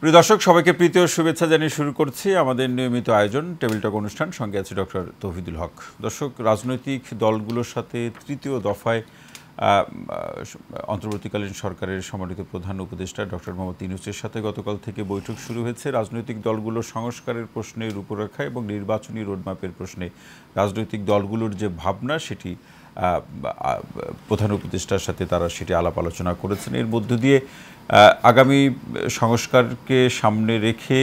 প্রিয় দর্শক সবাইকে প্রীতীয় শুভেচ্ছা জানিয়ে শুরু করছি আমাদের নিয়মিত আয়োজন টেবিল টক অনুষ্ঠান সঙ্গে আছে ডক্টর তৌহিদুল হক দর্শক রাজনৈতিক দলগুলোর সাথে তৃতীয় দফায় অন্তর্বর্তীকালীন সরকারের সমন্বিত প্রধান উপদেষ্টা ডক্টর মোহাম্মদ ইনুসের সাথে গতকাল থেকে বৈঠক শুরু হয়েছে রাজনৈতিক দলগুলোর সংস্কারের প্রশ্নে রূপরেখা এবং নির্বাচনী রোডম্যাপের প্রশ্নে রাজনৈতিক দলগুলোর যে ভাবনা সেটি প্রধান উপদেষ্টার সাথে তারা সেটি আলাপ আলোচনা করেছেন এর মধ্য দিয়ে আগামী সংস্কারকে সামনে রেখে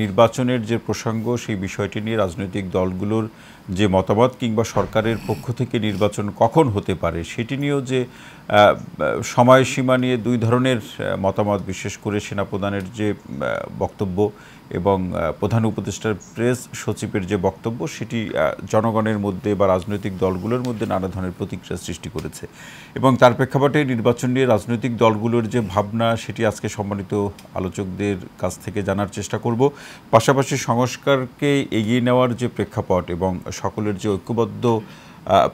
নির্বাচনের যে প্রসঙ্গ সেই বিষয়টি নিয়ে রাজনৈতিক দলগুলোর যে মতামত কিংবা সরকারের পক্ষ থেকে নির্বাচন কখন হতে পারে সেটি নিয়েও যে সময়সীমা নিয়ে দুই ধরনের মতামত বিশেষ করে সেনাপ্রধানের যে বক্তব্য এবং প্রধান উপদেষ্টার প্রেস সচিবের যে বক্তব্য সেটি জনগণের মধ্যে বা রাজনৈতিক দলগুলোর মধ্যে নানা ধরনের প্রতিক্রিয়া সৃষ্টি করেছে এবং তার প্রেক্ষাপটে নির্বাচন নিয়ে রাজনৈতিক দলগুলোর যে ভাবনা সেটি আজকে সম্মানিত আলোচকদের কাছ থেকে জানার চেষ্টা করব পাশাপাশি সংস্কারকে এগিয়ে নেওয়ার যে প্রেক্ষাপট এবং সকলের যে ঐক্যবদ্ধ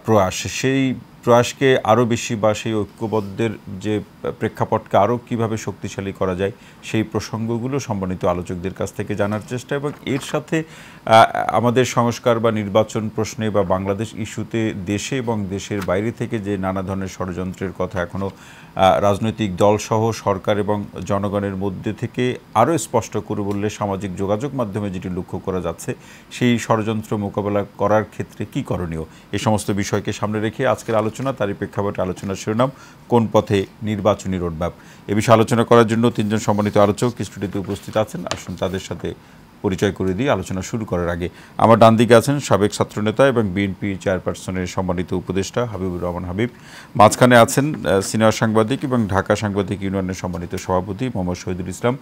প্রয়াস সেই প্রয়াসকে আরও বেশি বা সেই ঐক্যবদ্ধের যে প্রেক্ষাপটকে আরও কীভাবে শক্তিশালী করা যায় সেই প্রসঙ্গগুলো সম্মানিত আলোচকদের কাছ থেকে জানার চেষ্টা এবং এর সাথে আমাদের সংস্কার বা নির্বাচন প্রশ্নে বা বাংলাদেশ ইস্যুতে দেশে এবং দেশের বাইরে থেকে যে নানা ধরনের ষড়যন্ত্রের কথা এখনও রাজনৈতিক দলসহ সরকার এবং জনগণের মধ্যে থেকে আরও স্পষ্ট করে বললে সামাজিক যোগাযোগ মাধ্যমে যেটি লক্ষ্য করা যাচ্ছে সেই ষড়যন্ত্র মোকাবেলা করার ক্ষেত্রে কি করণীয় এ সমস্ত বিষয়কে সামনে রেখে আজকের আলোচনা তারই প্রেক্ষাপটে আলোচনার শিরোনাম কোন পথে নির্বাচনী রোডম্যাপ এ বিষয়ে আলোচনা করার জন্য তিনজন সম্মানিত আলোচক স্টুডিওতে উপস্থিত আছেন আসুন তাদের সাথে পরিচয় করে দিয়ে আলোচনা শুরু করার আগে আমার ডান দিকে আছেন সাবেক ছাত্রনেতা এবং বিএনপি চেয়ারপারসনের সম্মানিত উপদেষ্টা হাবিবুর রহমান হাবিব মাঝখানে আছেন সিনিয়র সাংবাদিক এবং ঢাকা সাংবাদিক ইউনিয়নের সম্মানিত সভাপতি মোহাম্মদ শহীদুল ইসলাম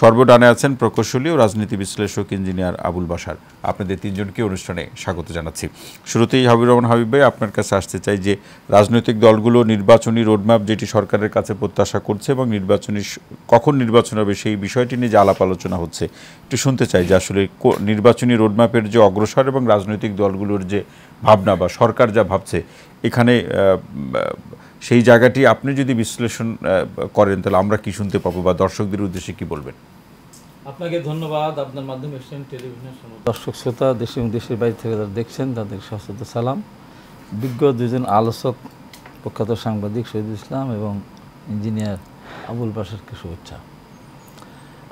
সর্বডানে আছেন প্রকৌশলী ও রাজনীতি বিশ্লেষক ইঞ্জিনিয়ার আবুল বাসার আপনাদের তিনজনকে অনুষ্ঠানে স্বাগত জানাচ্ছি শুরুতেই হাবিব রহমান হাবিব ভাই আপনার কাছে আসতে চাই যে রাজনৈতিক দলগুলো নির্বাচনী রোডম্যাপ যেটি সরকারের কাছে প্রত্যাশা করছে এবং নির্বাচনী কখন নির্বাচন হবে সেই বিষয়টি নিয়ে যে আলাপ আলোচনা হচ্ছে একটু শুনতে চাই যে আসলে নির্বাচনী রোডম্যাপের যে অগ্রসর এবং রাজনৈতিক দলগুলোর যে ভাবনা বা সরকার যা ভাবছে এখানে সেই জায়গাটি আপনি যদি বিশ্লেষণ করেন তাহলে আমরা কি শুনতে পাবো বা দর্শকদের উদ্দেশ্যে কি বলবেন আপনাকে ধন্যবাদ আপনার মাধ্যমে দর্শক শ্রোতা দেশে এবং দেশের বাইরে থেকে যারা দেখছেন তাদের সশ্রদ্ধ সালাম বিজ্ঞ দুজন আলোচক প্রখ্যাত সাংবাদিক শহীদুল ইসলাম এবং ইঞ্জিনিয়ার আবুল বাসারকে শুভেচ্ছা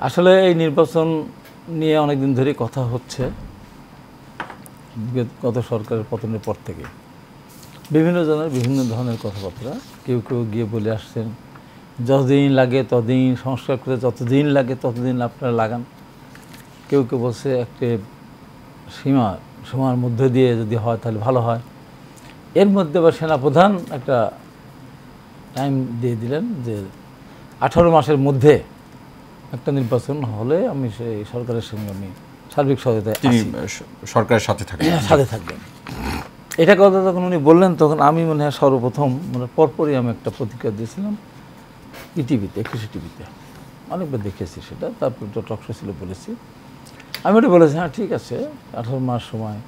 আসলে এই নির্বাচন নিয়ে অনেকদিন ধরে কথা হচ্ছে গত সরকারের পতনের পর থেকে বিভিন্ন জনের বিভিন্ন ধরনের কথাবার্তা কেউ কেউ গিয়ে বলে আসছেন যতদিন লাগে ততদিন সংস্কার করে যতদিন লাগে ততদিন আপনারা লাগান কেউ কেউ বলছে একটি সীমা সীমার মধ্যে দিয়ে যদি হয় তাহলে ভালো হয় এর মধ্যে আবার সেনাপ্রধান একটা টাইম দিয়ে দিলেন যে আঠারো মাসের মধ্যে একটা নির্বাচন হলে আমি সেই সরকারের সঙ্গে আমি সার্বিক সহায়তায় সরকারের সাথে থাকবেন সাথে থাকবেন এটা কথা যখন উনি বললেন তখন আমি মনে হয় সর্বপ্রথম মানে পরপরই আমি একটা প্রতিক্রিয়া দিয়েছিলাম ইটিভিতে কৃষি টিভিতে অনেকবার দেখেছি সেটা তারপর তো টকশো ছিল বলেছি আমি ওটা বলেছি হ্যাঁ ঠিক আছে আঠারো মাস সময়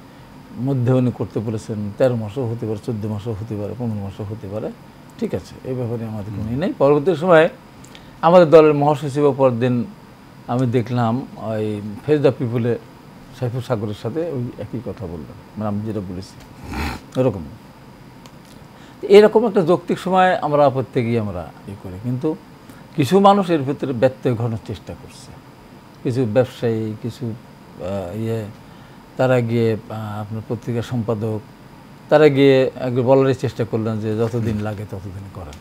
মধ্যে উনি করতে বলেছেন তেরো মাসও হতে পারে চোদ্দ মাসও হতে পারে পনেরো মাসও হতে পারে ঠিক আছে এই ব্যাপারে আমাদের কোনো নেই পরবর্তী সময়ে আমাদের দলের মহাসচিব পরদিন আমি দেখলাম ওই ফেজ দ্য পিপুলে সাইফুল সাগরের সাথে ওই একই কথা বললেন মানে আমি যেটা বলেছি এরকম এরকম একটা যৌক্তিক সময় আমরা আপত্তি গিয়ে আমরা ই করি কিন্তু কিছু মানুষ এর ভিতরে ব্যত্যয় ঘটানোর চেষ্টা করছে কিছু ব্যবসায়ী কিছু ইয়ে তারা গিয়ে আপনার পত্রিকা সম্পাদক তারা গিয়ে একবার বলারই চেষ্টা করলেন যে যতদিন লাগে ততদিন করেন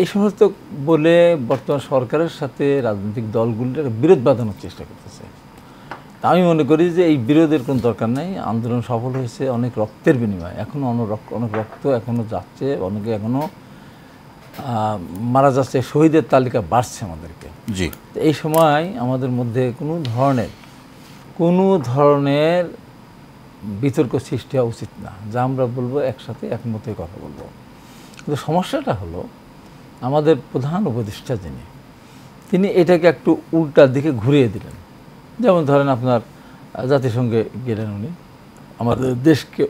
এই সমস্ত বলে বর্তমান সরকারের সাথে রাজনৈতিক দলগুলির বিরোধ বাঁধানোর চেষ্টা করতেছে আমি মনে করি যে এই বিরোধের কোনো দরকার নেই আন্দোলন সফল হয়েছে অনেক রক্তের বিনিময়ে এখনও অনেক অনেক রক্ত এখনও যাচ্ছে অনেকে এখনও মারা যাচ্ছে শহীদের তালিকা বাড়ছে আমাদেরকে জি এই সময় আমাদের মধ্যে কোনো ধরনের কোনো ধরনের বিতর্ক সৃষ্টি হওয়া উচিত না যা আমরা বলবো একসাথে একমতে কথা বলবো কিন্তু সমস্যাটা হলো আমাদের প্রধান উপদেষ্টা যিনি তিনি এটাকে একটু উল্টার দিকে ঘুরিয়ে দিলেন যেমন ধরেন আপনার জাতিসংঘে গেলেন উনি আমাদের দেশকে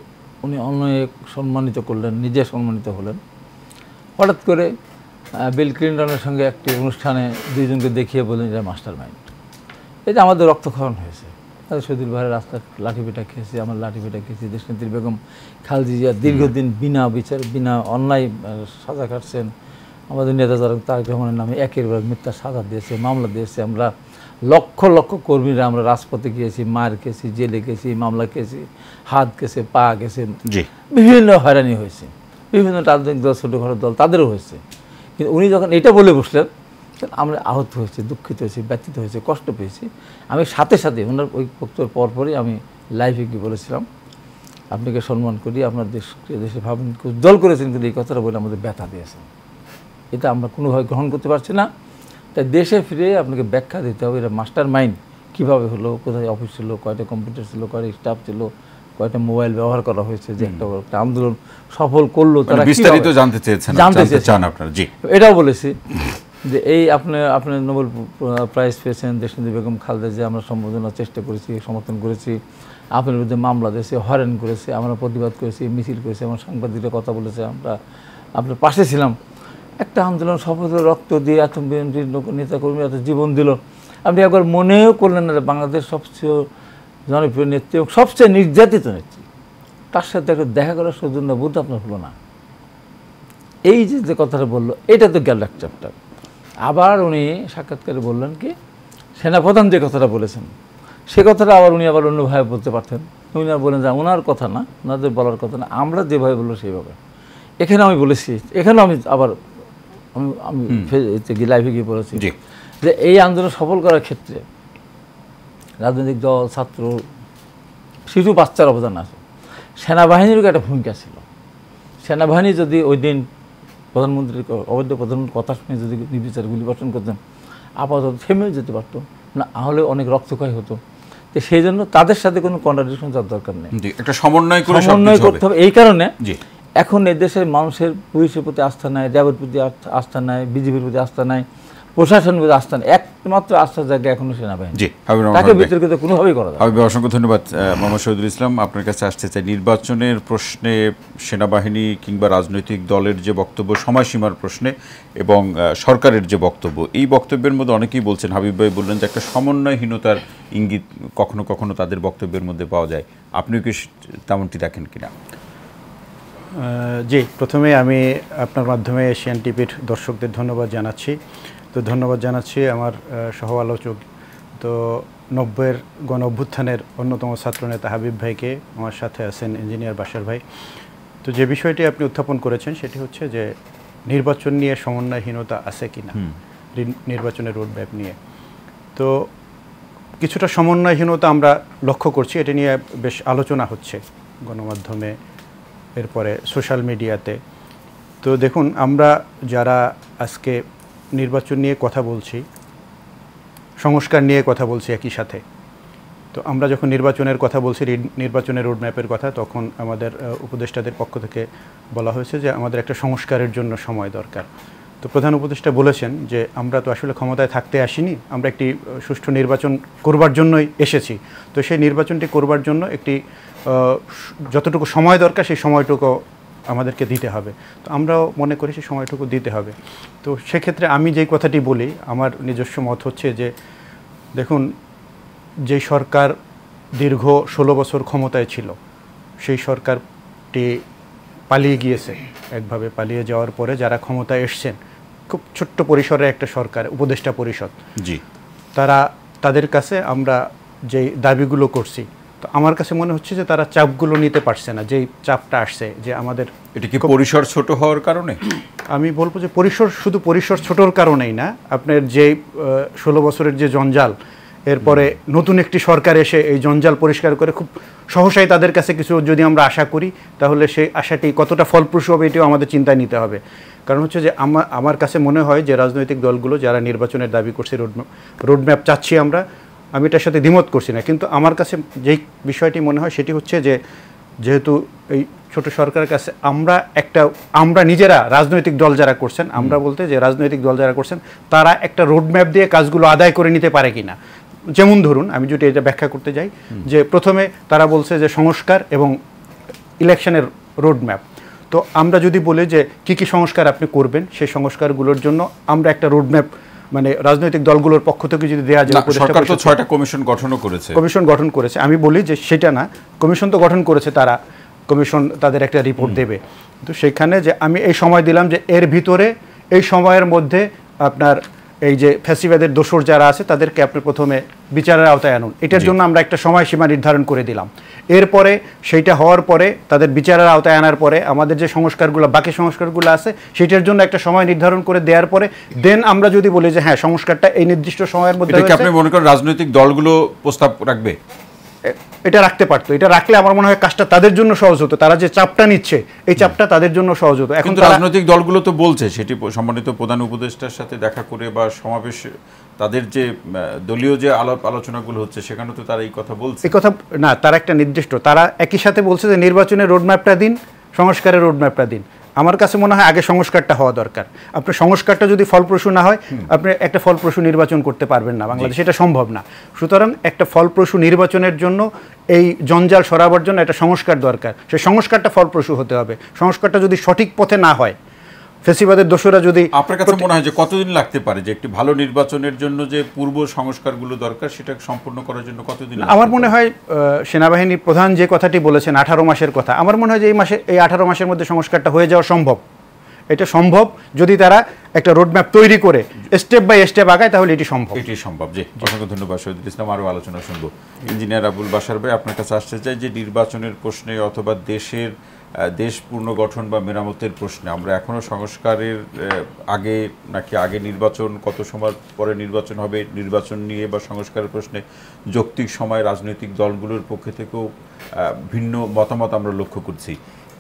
উনি অনেক সম্মানিত করলেন নিজে সম্মানিত হলেন হঠাৎ করে বিল ক্লিন্টনের সঙ্গে একটি অনুষ্ঠানে দুইজনকে দেখিয়ে বললেন এটা মাস্টার মাইন্ড এটা আমাদের রক্তক্ষরণ হয়েছে তাদের সদুল ভাইয়ের রাস্তার লাঠি পেটা খেয়েছি আমার লাঠি পেটা খেয়েছি দেশনেত্রী বেগম খালদি জিয়া দীর্ঘদিন বিনা বিচার বিনা অন্যায় সাজা কাটছেন আমাদের নেতা তার রহমানের নামে একের বার মিথ্যা সাজা দিয়েছে মামলা দিয়েছে আমরা লক্ষ লক্ষ কর্মীরা আমরা রাজপথে গিয়েছি মার খেয়েছি জেলে গেছি মামলা খেয়েছি হাত খেয়েছে পা গেছে বিভিন্ন হয়রানি হয়েছে বিভিন্ন রাজনৈতিক দল ছোটোখাটো দল তাদেরও হয়েছে কিন্তু উনি যখন এটা বলে বসলেন আমরা আহত হয়েছে দুঃখিত হয়েছি ব্যথিত হয়েছে কষ্ট পেয়েছি আমি সাথে সাথে ওনার ওই বক্তব্যের পরপরই আমি লাইফে গিয়ে বলেছিলাম আপনাকে সম্মান করি আপনার দেশ দেশের ভাবনাকে উজ্জ্বল করেছেন কিন্তু এই কথাটা বলে আমাদের ব্যথা দিয়েছেন এটা আমরা কোনোভাবে গ্রহণ করতে পারছি না তাই দেশে ফিরে আপনাকে ব্যাখ্যা দিতে হবে এটা মাস্টার মাইন্ড কীভাবে হলো কোথায় অফিস ছিল কয়টা কম্পিউটার ছিল কয়টা স্টাফ ছিল কয়টা মোবাইল ব্যবহার করা হয়েছে যে একটা একটা আন্দোলন সফল করলো মানে তারা বিস্তারিত জানতে চেয়েছেন জানতে চান আপনার জি এটাও বলেছি যে এই আপনি আপনি নোবেল প্রাইজ পেয়েছেন দেশবন্ধু বেগম খালেদা যে আমরা সম্বোধনার চেষ্টা করেছি সমর্থন করেছি আপনার বিরুদ্ধে মামলা দিয়েছে হরেন করেছে আমরা প্রতিবাদ করেছি মিছিল করেছি আমার সাংবাদিকরা কথা বলেছে আমরা আপনার পাশে ছিলাম একটা আন্দোলন সফল রক্ত দিয়ে এত বিএনপির কর্মী এত জীবন দিল আপনি একবার মনেও করলেন না বাংলাদেশ সবচেয়ে জনপ্রিয় নেত্রী এবং সবচেয়ে নির্যাতিত নেত্রী তার সাথে একটা দেখা করার সৌজন্য বোধ আপনার হলো না এই যে যে কথাটা বললো এটা তো গেল এক চ্যাপ্টার আবার উনি সাক্ষাৎকারে বললেন কি সেনাপ্রধান যে কথাটা বলেছেন সে কথাটা আবার উনি আবার অন্যভাবে বলতে পারতেন উনি আর বলেন যে ওনার কথা না ওনাদের বলার কথা না আমরা যেভাবে বললো সেইভাবে এখানে আমি বলেছি এখানে আমি আবার আমি আমি লাইভে গিয়ে বলেছি যে এই আন্দোলন সফল করার ক্ষেত্রে রাজনৈতিক দল ছাত্র শিশু বাচ্চার অবদান আছে সেনাবাহিনীরও একটা ভূমিকা ছিল সেনাবাহিনী যদি ওই দিন প্রধানমন্ত্রীর অবৈধ প্রধানমন্ত্রীর কথা শুনে যদি নির্বিচার বর্ষণ করতেন আপাতত থেমেও যেতে পারত না হলে অনেক রক্তক্ষয় হতো তো সেই জন্য তাদের সাথে কোনো কন্ট্রাডিকশন যাওয়ার দরকার নেই একটা সমন্বয় সমন্বয় করতে হবে এই কারণে এখন এ দেশের মানুষের পুলিশের প্রতি আস্থা নাই ড্রাইভার প্রতি আস্থা নাই বিজেপির প্রতি আস্থা নাই প্রশাসনের প্রতি আস্থা নাই একমাত্র আস্থার জায়গা এখনো সেনাবাহিনী তাকে বিতর্কিত কোনোভাবেই করা যাবে অসংখ্য ধন্যবাদ মোহাম্মদ শহীদুল ইসলাম আপনার কাছে আসতে চাই নির্বাচনের প্রশ্নে সেনাবাহিনী কিংবা রাজনৈতিক দলের যে বক্তব্য সময়সীমার প্রশ্নে এবং সরকারের যে বক্তব্য এই বক্তব্যের মধ্যে অনেকেই বলছেন হাবিব ভাই বললেন যে একটা সমন্বয়হীনতার ইঙ্গিত কখনো কখনো তাদের বক্তব্যের মধ্যে পাওয়া যায় আপনিও কি তেমনটি দেখেন কিনা জি প্রথমে আমি আপনার মাধ্যমে এশিয়ান টিভির দর্শকদের ধন্যবাদ জানাচ্ছি তো ধন্যবাদ জানাচ্ছি আমার সহ আলোচক তো নব্বইয়ের গণ অভ্যুত্থানের অন্যতম ছাত্রনেতা হাবিব ভাইকে আমার সাথে আছেন ইঞ্জিনিয়ার বাসার ভাই তো যে বিষয়টি আপনি উত্থাপন করেছেন সেটি হচ্ছে যে নির্বাচন নিয়ে সমন্বয়হীনতা আছে কি না নির্বাচনের রোডম্যাপ নিয়ে তো কিছুটা সমন্বয়হীনতা আমরা লক্ষ্য করছি এটা নিয়ে বেশ আলোচনা হচ্ছে গণমাধ্যমে এরপরে সোশ্যাল মিডিয়াতে তো দেখুন আমরা যারা আজকে নির্বাচন নিয়ে কথা বলছি সংস্কার নিয়ে কথা বলছি একই সাথে তো আমরা যখন নির্বাচনের কথা বলছি নির্বাচনের রোডম্যাপের কথা তখন আমাদের উপদেষ্টাদের পক্ষ থেকে বলা হয়েছে যে আমাদের একটা সংস্কারের জন্য সময় দরকার তো প্রধান উপদেষ্টা বলেছেন যে আমরা তো আসলে ক্ষমতায় থাকতে আসিনি আমরা একটি সুষ্ঠু নির্বাচন করবার জন্যই এসেছি তো সেই নির্বাচনটি করবার জন্য একটি যতটুকু সময় দরকার সেই সময়টুকু আমাদেরকে দিতে হবে তো আমরাও মনে করি সেই সময়টুকু দিতে হবে তো সেক্ষেত্রে আমি যেই কথাটি বলি আমার নিজস্ব মত হচ্ছে যে দেখুন যে সরকার দীর্ঘ ষোলো বছর ক্ষমতায় ছিল সেই সরকারটি পালিয়ে গিয়েছে একভাবে পালিয়ে যাওয়ার পরে যারা ক্ষমতায় এসছেন খুব ছোট্ট পরিসরে একটা সরকার উপদেষ্টা পরিষদ জি তারা তাদের কাছে আমরা যে দাবিগুলো করছি তো আমার কাছে মনে হচ্ছে যে তারা চাপগুলো নিতে পারছে না যেই চাপটা আসছে যে আমাদের এটা কি পরিসর ছোট হওয়ার কারণে আমি বলবো যে পরিসর শুধু পরিসর ছোটোর কারণেই না আপনার যে ষোলো বছরের যে জঞ্জাল এরপরে নতুন একটি সরকার এসে এই জঞ্জাল পরিষ্কার করে খুব সহসাই তাদের কাছে কিছু যদি আমরা আশা করি তাহলে সেই আশাটি কতটা ফলপ্রসূ হবে এটিও আমাদের চিন্তায় নিতে হবে কারণ হচ্ছে যে আমার আমার কাছে মনে হয় যে রাজনৈতিক দলগুলো যারা নির্বাচনের দাবি করছে রোড রোডম্যাপ চাচ্ছি আমরা আমি এটার সাথে দ্বিমত করছি না কিন্তু আমার কাছে যেই বিষয়টি মনে হয় সেটি হচ্ছে যে যেহেতু এই ছোট সরকারের কাছে আমরা একটা আমরা নিজেরা রাজনৈতিক দল যারা করছেন আমরা বলতে যে রাজনৈতিক দল যারা করছেন তারা একটা রোডম্যাপ দিয়ে কাজগুলো আদায় করে নিতে পারে কিনা যেমন ধরুন আমি যদি এটা ব্যাখ্যা করতে যাই যে প্রথমে তারা বলছে যে সংস্কার এবং ইলেকশনের রোডম্যাপ তো আমরা যদি বলি যে কি কি সংস্কার আপনি করবেন সেই সংস্কারগুলোর জন্য আমরা একটা রোডম্যাপ মানে রাজনৈতিক দলগুলোর পক্ষ থেকে যদি দেওয়া যায় সরকার তো ছয়টা কমিশন গঠনও করেছে কমিশন গঠন করেছে আমি বলি যে সেটা না কমিশন তো গঠন করেছে তারা কমিশন তাদের একটা রিপোর্ট দেবে তো সেখানে যে আমি এই সময় দিলাম যে এর ভিতরে এই সময়ের মধ্যে আপনার এই যে ফ্যাসিবাদের দোষর যারা আছে তাদেরকে আপনি প্রথমে বিচারের আওতায় আনুন এটার জন্য আমরা একটা সময়সীমা নির্ধারণ করে দিলাম এরপরে সেইটা হওয়ার পরে তাদের বিচারের আওতায় আনার পরে আমাদের যে সংস্কারগুলো বাকি সংস্কারগুলো আছে সেটার জন্য একটা সময় নির্ধারণ করে দেওয়ার পরে দেন আমরা যদি বলি যে হ্যাঁ সংস্কারটা এই নির্দিষ্ট সময়ের মধ্যে আপনি মনে করেন রাজনৈতিক দলগুলো প্রস্তাব রাখবে এটা রাখতে পারতো এটা রাখলে আমার মনে হয় কাজটা তাদের জন্য সহজ হতো তারা যে চাপটা নিচ্ছে এই চাপটা তাদের জন্য সহজ হতো এখন রাজনৈতিক দলগুলো তো বলছে সেটি সম্মানিত প্রধান উপদেষ্টার সাথে দেখা করে বা সমাবেশ তাদের যে দলীয় যে আলাপ আলোচনাগুলো হচ্ছে সেখানে তো তারা এই কথা বলছে এই কথা না তারা একটা নির্দিষ্ট তারা একই সাথে বলছে যে নির্বাচনের রোডম্যাপটা দিন সংস্কারের রোডম্যাপটা দিন আমার কাছে মনে হয় আগে সংস্কারটা হওয়া দরকার আপনার সংস্কারটা যদি ফলপ্রসূ না হয় আপনি একটা ফলপ্রসূ নির্বাচন করতে পারবেন না বাংলাদেশে এটা সম্ভব না সুতরাং একটা ফলপ্রসূ নির্বাচনের জন্য এই জঞ্জাল সরাবার জন্য একটা সংস্কার দরকার সেই সংস্কারটা ফলপ্রসূ হতে হবে সংস্কারটা যদি সঠিক পথে না হয় ফেসিবাদের দোষরা যদি আপনার কাছে মনে হয় যে কতদিন লাগতে পারে যে একটি ভালো নির্বাচনের জন্য যে পূর্ব সংস্কারগুলো দরকার সেটা সম্পূর্ণ করার জন্য কতদিন আমার মনে হয় সেনাবাহিনী প্রধান যে কথাটি বলেছেন আঠারো মাসের কথা আমার মনে হয় যে এই মাসে এই আঠারো মাসের মধ্যে সংস্কারটা হয়ে যাওয়া সম্ভব এটা সম্ভব যদি তারা একটা রোডম্যাপ তৈরি করে স্টেপ বাই স্টেপ আগায় তাহলে এটি সম্ভব এটি সম্ভব যে অসংখ্য ধন্যবাদ শহীদুল ইসলাম আরও আলোচনা শুনবো ইঞ্জিনিয়ার আবুল বাসার ভাই আপনার কাছে আসতে চাই যে নির্বাচনের প্রশ্নে অথবা দেশের দেশ পুনর্গঠন বা মেরামতের প্রশ্নে আমরা এখনও সংস্কারের আগে নাকি আগে নির্বাচন কত সময় পরে নির্বাচন হবে নির্বাচন নিয়ে বা সংস্কারের প্রশ্নে যৌক্তিক সময় রাজনৈতিক দলগুলোর পক্ষে থেকেও ভিন্ন মতামত আমরা লক্ষ্য করছি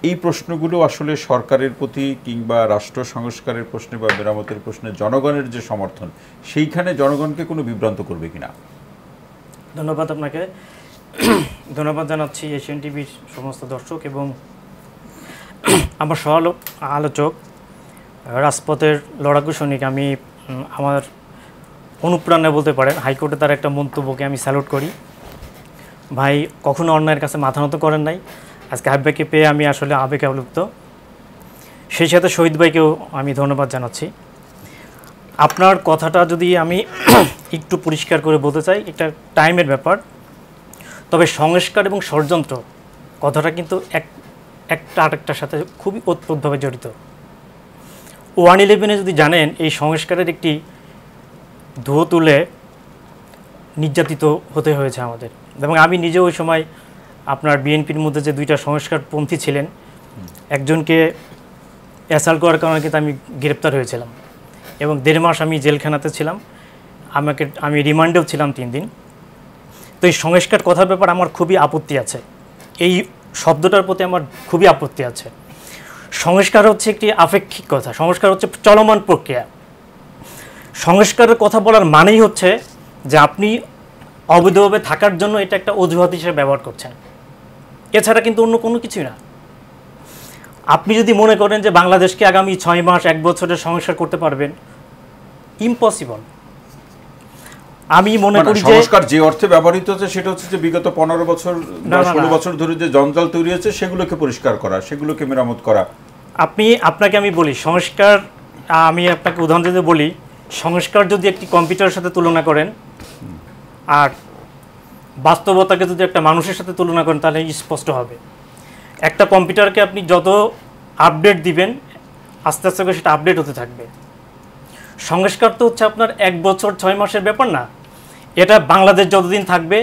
এই প্রশ্নগুলো আসলে সরকারের প্রতি কিংবা রাষ্ট্র সংস্কারের প্রশ্নে বা মেরামতের প্রশ্নে জনগণের যে সমর্থন সেইখানে জনগণকে কোনো বিভ্রান্ত করবে কিনা ধন্যবাদ আপনাকে ধন্যবাদ জানাচ্ছি এশিয়ান টিভির সমস্ত দর্শক এবং আমার সহ আলোচক রাজপথের লড়াকু সৈনিক আমি আমার অনুপ্রেরণা বলতে পারেন হাইকোর্টে তার একটা মন্তব্যকে আমি স্যালুট করি ভাই কখনো অন্যায়ের কাছে মাথা নত করেন নাই আজকে হাব্যাকে পেয়ে আমি আসলে আবেগে অলুপ্ত সেই সাথে শহীদ ভাইকেও আমি ধন্যবাদ জানাচ্ছি আপনার কথাটা যদি আমি একটু পরিষ্কার করে বলতে চাই একটা টাইমের ব্যাপার তবে সংস্কার এবং ষড়যন্ত্র কথাটা কিন্তু এক একটা আরেকটার সাথে খুবই ওতপ্রোতভাবে জড়িত ওয়ান ইলেভেনে যদি জানেন এই সংস্কারের একটি ধুয়ো তুলে নির্যাতিত হতে হয়েছে আমাদের এবং আমি নিজে ওই সময় আপনার বিএনপির মধ্যে যে দুইটা সংস্কারপন্থী ছিলেন একজনকে অ্যাসাল্ট করার কারণে কিন্তু আমি গ্রেপ্তার হয়েছিলাম এবং দেড় মাস আমি জেলখানাতে ছিলাম আমাকে আমি রিমান্ডেও ছিলাম তিন দিন তো এই সংস্কার কথার ব্যাপার আমার খুবই আপত্তি আছে এই শব্দটার প্রতি আমার খুবই আপত্তি আছে সংস্কার হচ্ছে একটি আপেক্ষিক কথা সংস্কার হচ্ছে চলমান প্রক্রিয়া সংস্কারের কথা বলার মানেই হচ্ছে যে আপনি অবৈধভাবে থাকার জন্য এটা একটা অজুহাত হিসেবে ব্যবহার করছেন এছাড়া কিন্তু অন্য কোনো কিছুই না আপনি যদি মনে করেন যে বাংলাদেশকে আগামী ছয় মাস এক বছরে সংস্কার করতে পারবেন ইম্পসিবল আমি মনে মানে করি যে সংস্কার যে অর্থে ব্যবহৃত হচ্ছে সেটা হচ্ছে যে বিগত পনেরো বছর বা ষোলো বছর ধরে যে জঞ্জাল তৈরি হয়েছে সেগুলোকে পরিষ্কার করা সেগুলোকে মেরামত করা আপনি আপনাকে আমি বলি সংস্কার আমি আপনাকে উদাহরণ যদি বলি সংস্কার যদি একটি কম্পিউটারের সাথে তুলনা করেন আর বাস্তবতাকে যদি একটা মানুষের সাথে তুলনা করেন তাহলে স্পষ্ট হবে একটা কম্পিউটারকে আপনি যত আপডেট দিবেন আস্তে আস্তে করে সেটা আপডেট হতে থাকবে সংস্কার তো হচ্ছে আপনার এক বছর ছয় মাসের ব্যাপার না এটা বাংলাদেশ যতদিন থাকবে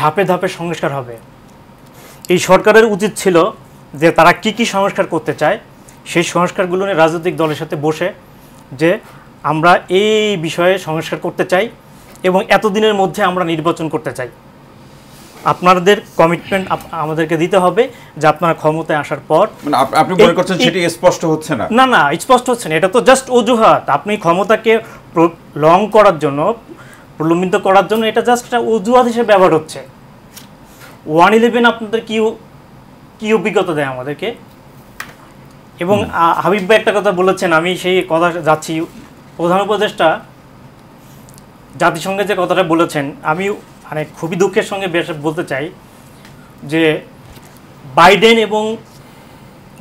ধাপে ধাপে সংস্কার হবে এই সরকারের উচিত ছিল যে তারা কি কি সংস্কার করতে চায় সেই সংস্কারগুলো নিয়ে রাজনৈতিক দলের সাথে বসে যে আমরা এই বিষয়ে সংস্কার করতে চাই এবং এতদিনের মধ্যে আমরা নির্বাচন করতে চাই আপনাদের কমিটমেন্ট আমাদেরকে দিতে হবে যে আপনারা ক্ষমতায় আসার পর মানে আপনি মনে করছেন সেটি স্পষ্ট হচ্ছে না না না স্পষ্ট হচ্ছে না এটা তো জাস্ট অজুহাত আপনি ক্ষমতাকে লং করার জন্য প্রলম্বিত করার জন্য এটা জাস্ট একটা অজুহাত হিসেবে ব্যবহার হচ্ছে ওয়ান ইলেভেন আপনাদের কী কী অভিজ্ঞতা দেয় আমাদেরকে এবং হাবিব ভাই একটা কথা বলেছেন আমি সেই কথা যাচ্ছি প্রধান উপদেষ্টা জাতিসংঘের যে কথাটা বলেছেন আমি মানে খুবই দুঃখের সঙ্গে বেশ বলতে চাই যে বাইডেন এবং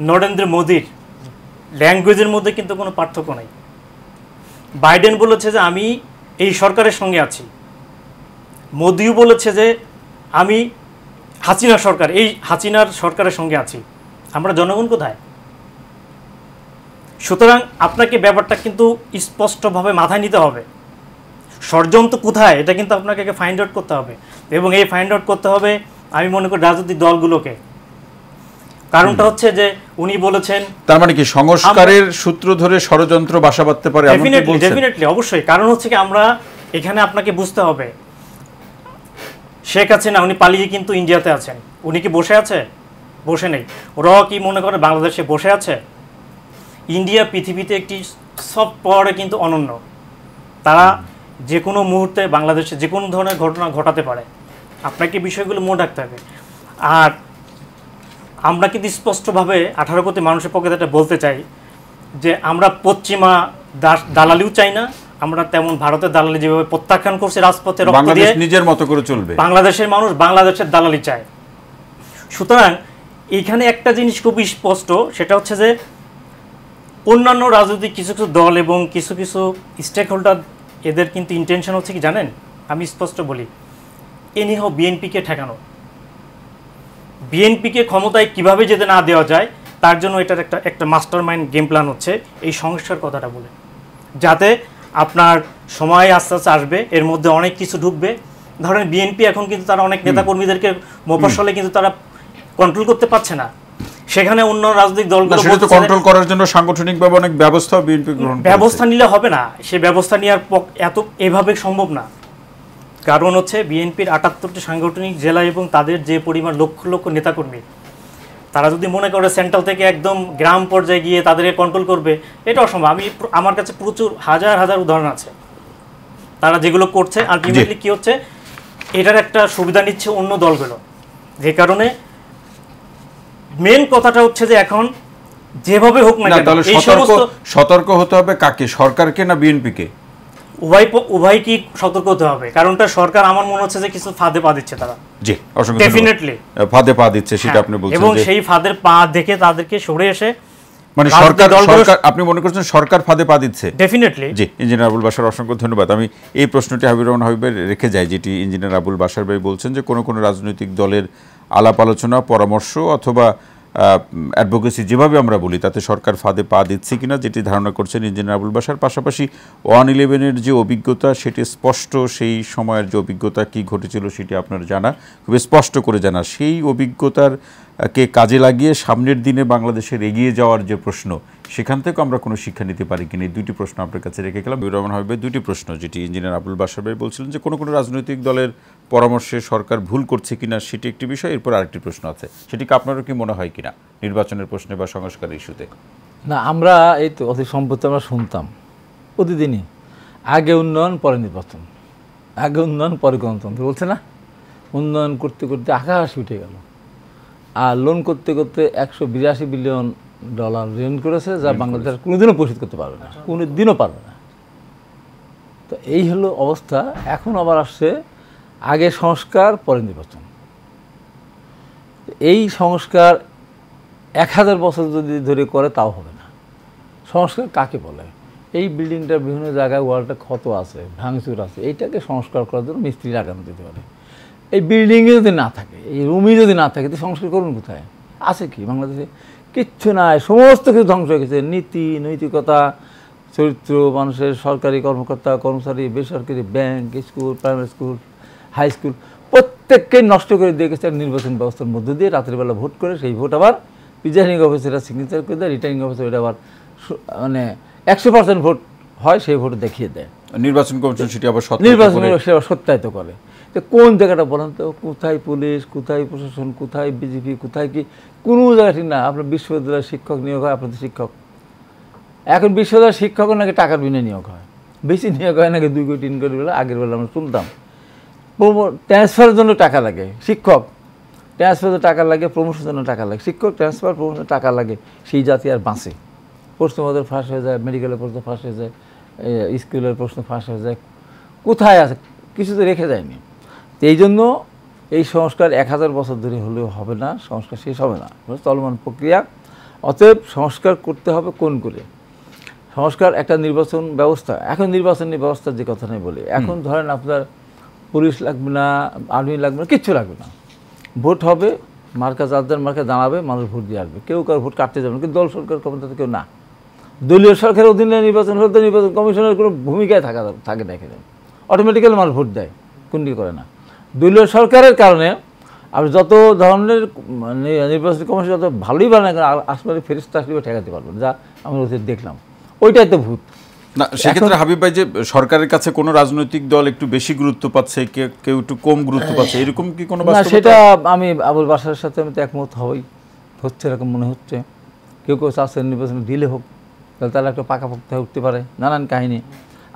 নরেন্দ্র মোদির ল্যাঙ্গুয়েজের মধ্যে কিন্তু কোনো পার্থক্য নেই বাইডেন বলেছে যে আমি এই সরকারের সঙ্গে আছি মোদিও বলেছে যে আমি হাসিনা সরকার এই হাসিনার সরকারের সঙ্গে আছি আমরা জনগণ কোথায় সুতরাং আপনাকে ব্যাপারটা কিন্তু স্পষ্টভাবে মাথায় নিতে হবে ষড়যন্ত্র কোথায় এটা কিন্তু আপনাকে ফাইন্ড আউট করতে হবে এবং এই ফাইন্ড আউট করতে হবে আমি মনে করি রাজনৈতিক দলগুলোকে কারণটা হচ্ছে যে উনি বলেছেন তার মানে কি সংস্কারের সূত্র ধরে ষড়যন্ত্র বাসা বাঁধতে পারে ডেফিনেটলি অবশ্যই কারণ হচ্ছে কি আমরা এখানে আপনাকে বুঝতে হবে শেখ আছে না উনি পালিয়ে কিন্তু ইন্ডিয়াতে আছেন উনি কি বসে আছে বসে নেই র কি মনে করে বাংলাদেশে বসে আছে ইন্ডিয়া পৃথিবীতে একটি সব পরে কিন্তু অনন্য তারা যে কোনো মুহূর্তে বাংলাদেশে যে কোনো ধরনের ঘটনা ঘটাতে পারে আপনাকে বিষয়গুলো মনে রাখতে হবে আর আমরা কিন্তু স্পষ্টভাবে আঠারো কোটি মানুষের পক্ষে এটা বলতে চাই যে আমরা পশ্চিমা দালালিও চাই না আমরা তেমন ভারতের দালালি যেভাবে প্রত্যাখ্যান করছি রাজপথে নিজের মতো করে চলবে বাংলাদেশের মানুষ বাংলাদেশের দালালি চায় সুতরাং এখানে একটা জিনিস খুবই স্পষ্ট সেটা হচ্ছে যে অন্যান্য রাজনৈতিক কিছু কিছু দল এবং কিছু কিছু স্টেক হোল্ডার এদের কিন্তু ইন্টেনশন হচ্ছে কি জানেন আমি স্পষ্ট বলি এনিহাও বিএনপিকে ঠেকানো বিএনপিকে ক্ষমতায় কিভাবে যেতে না দেওয়া যায় তার জন্য এটার একটা একটা মাস্টার মাইন্ড গেম প্ল্যান হচ্ছে এই সংস্কার কথাটা বলে যাতে আপনার সময় আস্তে আস্তে আসবে এর মধ্যে অনেক কিছু ঢুকবে ধরেন বিএনপি এখন কিন্তু তারা অনেক নেতাকর্মীদেরকে মফসলে কিন্তু তারা কন্ট্রোল করতে পারছে না সেখানে অন্য রাজনৈতিক দলগুলো সেটা কন্ট্রোল করার জন্য সাংগঠনিকভাবে অনেক ব্যবস্থা বিএনপি গ্রহণ ব্যবস্থা নিলে হবে না সে ব্যবস্থা নেওয়ার এত এভাবে সম্ভব না কারণ হচ্ছে বিএনপির আটাত্তরটি সাংগঠনিক জেলা এবং তাদের যে পরিমাণ লক্ষ লক্ষ নেতাকর্মী তারা যদি মনে করে সেন্ট্রাল থেকে একদম গ্রাম পর্যায়ে গিয়ে তাদেরকে কন্ট্রোল করবে এটা অসম্ভব আমি আমার কাছে প্রচুর হাজার হাজার উদাহরণ আছে তারা যেগুলো করছে আলটিমেটলি কি হচ্ছে এটার একটা সুবিধা নিচ্ছে অন্য দলগুলো যে কারণে মেন কথাটা হচ্ছে যে এখন যেভাবে হোক না সতর্ক হতে হবে কাকে সরকারকে না বিএনপিকে উভয় উভয়কে সতর্ক হতে হবে কারণটা সরকার আমার মনে হচ্ছে যে কিছু ফাঁদে পা দিচ্ছে তারা জি অসংখ্য ডেফিনেটলি ফাঁদে পা দিচ্ছে সেটা হ্যাঁ, আপনি বলছেন এবং সেই ফাঁদের পা দেখে তাদেরকে সরে এসে মানে সরকার সরকার আপনি মনে করছেন সরকার ফাঁদে পা দিচ্ছে ডেফিনেটলি জি ইঞ্জিনিয়ার আবুল বাসার অসংখ্য ধন্যবাদ আমি এই প্রশ্নটি হাবিব রহমান হাবিবের রেখে যাই যেটি ইঞ্জিনিয়ার আবুল বাসার ভাই বলছেন যে কোন কোন রাজনৈতিক দলের আলাপ আলোচনা পরামর্শ অথবা অ্যাডভোকেসি যেভাবে আমরা বলি তাতে সরকার ফাঁদে পা দিচ্ছে কিনা যেটি ধারণা করছেন ইঞ্জিনিয়ার আবুল বাসার পাশাপাশি ওয়ান ইলেভেনের যে অভিজ্ঞতা সেটি স্পষ্ট সেই সময়ের যে অভিজ্ঞতা কি ঘটেছিল সেটি আপনার জানা খুব স্পষ্ট করে জানা সেই অভিজ্ঞতার কে কাজে লাগিয়ে সামনের দিনে বাংলাদেশের এগিয়ে যাওয়ার যে প্রশ্ন সেখান থেকেও আমরা কোনো শিক্ষা নিতে পারি কিনা এই দুটি প্রশ্ন আপনার কাছে রেখে গেলাম রহমান হবে দুটি প্রশ্ন যেটি ইঞ্জিনিয়ার আবুল বাসার ভাই বলছিলেন যে কোনো কোনো রাজনৈতিক দলের পরামর্শে সরকার ভুল করছে কিনা সেটি একটি বিষয় এরপর আরেকটি প্রশ্ন আছে সেটিকে আপনারও কি মনে হয় কিনা নির্বাচনের প্রশ্নে বা সংস্কার ইস্যুতে না আমরা এই তো অতি সম্পত্তি আমরা শুনতাম প্রতিদিনই আগে উন্নয়ন পরে নির্বাচন আগে উন্নয়ন পরে গণতন্ত্র বলছে না উন্নয়ন করতে করতে আকাশ উঠে গেল আর লোন করতে করতে একশো বিরাশি বিলিয়ন ডলার ঋণ করেছে যা বাংলাদেশ কোনোদিনও পরিশোধ করতে পারবে না কোনোদিনও পারবে না তো এই হলো অবস্থা এখন আবার আসছে আগে সংস্কার পরে নির্বাচন এই সংস্কার এক হাজার বছর যদি ধরে করে তাও হবে না সংস্কার কাকে বলে এই বিল্ডিংটার বিভিন্ন জায়গায় ওয়ালটা ক্ষত আছে ভাঙচুর আছে এইটাকে সংস্কার করার জন্য মিস্ত্রি লাগানো যেতে পারে এই বিল্ডিংয়ে যদি না থাকে এই রুমই যদি না থাকে তো সংস্কার করুন কোথায় আছে কি বাংলাদেশে কিচ্ছু নাই সমস্ত কিছু ধ্বংস হয়ে গেছে নীতি নৈতিকতা চরিত্র মানুষের সরকারি কর্মকর্তা কর্মচারী বেসরকারি bank school primary school high school প্রত্যেককে নষ্ট করে দিয়ে গেছে নির্বাচন ব্যবস্থার মধ্য দিয়ে রাত্রিবেলা ভোট করে সেই ভোট আবার প্রিজাইনিং অফিসাররা সিগনেচার করে দেয় রিটার্নিং অফিসার এটা আবার মানে একশো পার্সেন্ট ভোট হয় সেই ভোট দেখিয়ে দেয় নির্বাচন কমিশন সেটি আবার নির্বাচন সত্যায়িত করে যে কোন জায়গাটা বলেন তো কোথায় পুলিশ কোথায় প্রশাসন কোথায় বিজেপি কোথায় কি কোনো জায়গাটি না আপনার বিশ্ববিদ্যালয়ের শিক্ষক নিয়োগ হয় আপনাদের শিক্ষক এখন বিশ্ববিদ্যালয়ের শিক্ষকও নাকি টাকার বিনে নিয়োগ হয় বেশি নিয়োগ হয় নাকি দুই কোটি তিন কোটি বেলা আগের বেলা আমরা শুনতাম ট্রান্সফারের জন্য টাকা লাগে শিক্ষক ট্রান্সফারের টাকা লাগে প্রমোশনের জন্য টাকা লাগে শিক্ষক ট্রান্সফার প্রমোশনের টাকা লাগে সেই জাতি আর বাঁচে প্রশ্ন আমাদের ফাঁস হয়ে যায় মেডিকেলের প্রশ্ন ফাঁস হয়ে যায় স্কুলের প্রশ্ন ফাঁস হয়ে যায় কোথায় আছে কিছু তো রেখে যায়নি এই জন্য এই সংস্কার এক হাজার বছর ধরে হলেও হবে না সংস্কার শেষ হবে না মানে চলমান প্রক্রিয়া অতএব সংস্কার করতে হবে কোন করে সংস্কার একটা নির্বাচন ব্যবস্থা এখন নির্বাচনী ব্যবস্থার যে কথা নেই বলি এখন ধরেন আপনার পুলিশ লাগবে না আর্মি লাগবে না কিচ্ছু লাগবে না ভোট হবে মার্কা যাদের মার্কে দাঁড়াবে মানুষ ভোট দিয়ে আসবে কেউ কারো ভোট কাটতে যাবে না কিন্তু দল সরকার ক্ষমতা কেউ না দলীয় সরকারের অধীনে নির্বাচন হলে নির্বাচন কমিশনের কোনো ভূমিকায় থাকা থাকে না এখানে অটোমেটিক্যালি মানুষ ভোট দেয় কোনটি করে না দলীয় সরকারের কারণে আপনি যত ধরনের মানে নির্বাচন কমিশন যত ভালোই বানায় আসমানি ফেরিস্ত আসলে ঠেকাতে পারবেন যা আমি ওদের দেখলাম ওইটাই তো ভূত না সেক্ষেত্রে হাবিব ভাই যে সরকারের কাছে কোনো রাজনৈতিক দল একটু বেশি গুরুত্ব পাচ্ছে কেউ একটু কম গুরুত্ব পাচ্ছে এরকম কি কোনো না সেটা আমি আবুল বাসারের সাথে আমি তো একমত হবই হচ্ছে এরকম মনে হচ্ছে কেউ কেউ চাষের নির্বাচনে দিলে হোক তাহলে তারা একটা পাকাপোক্ত হয়ে উঠতে পারে নানান কাহিনী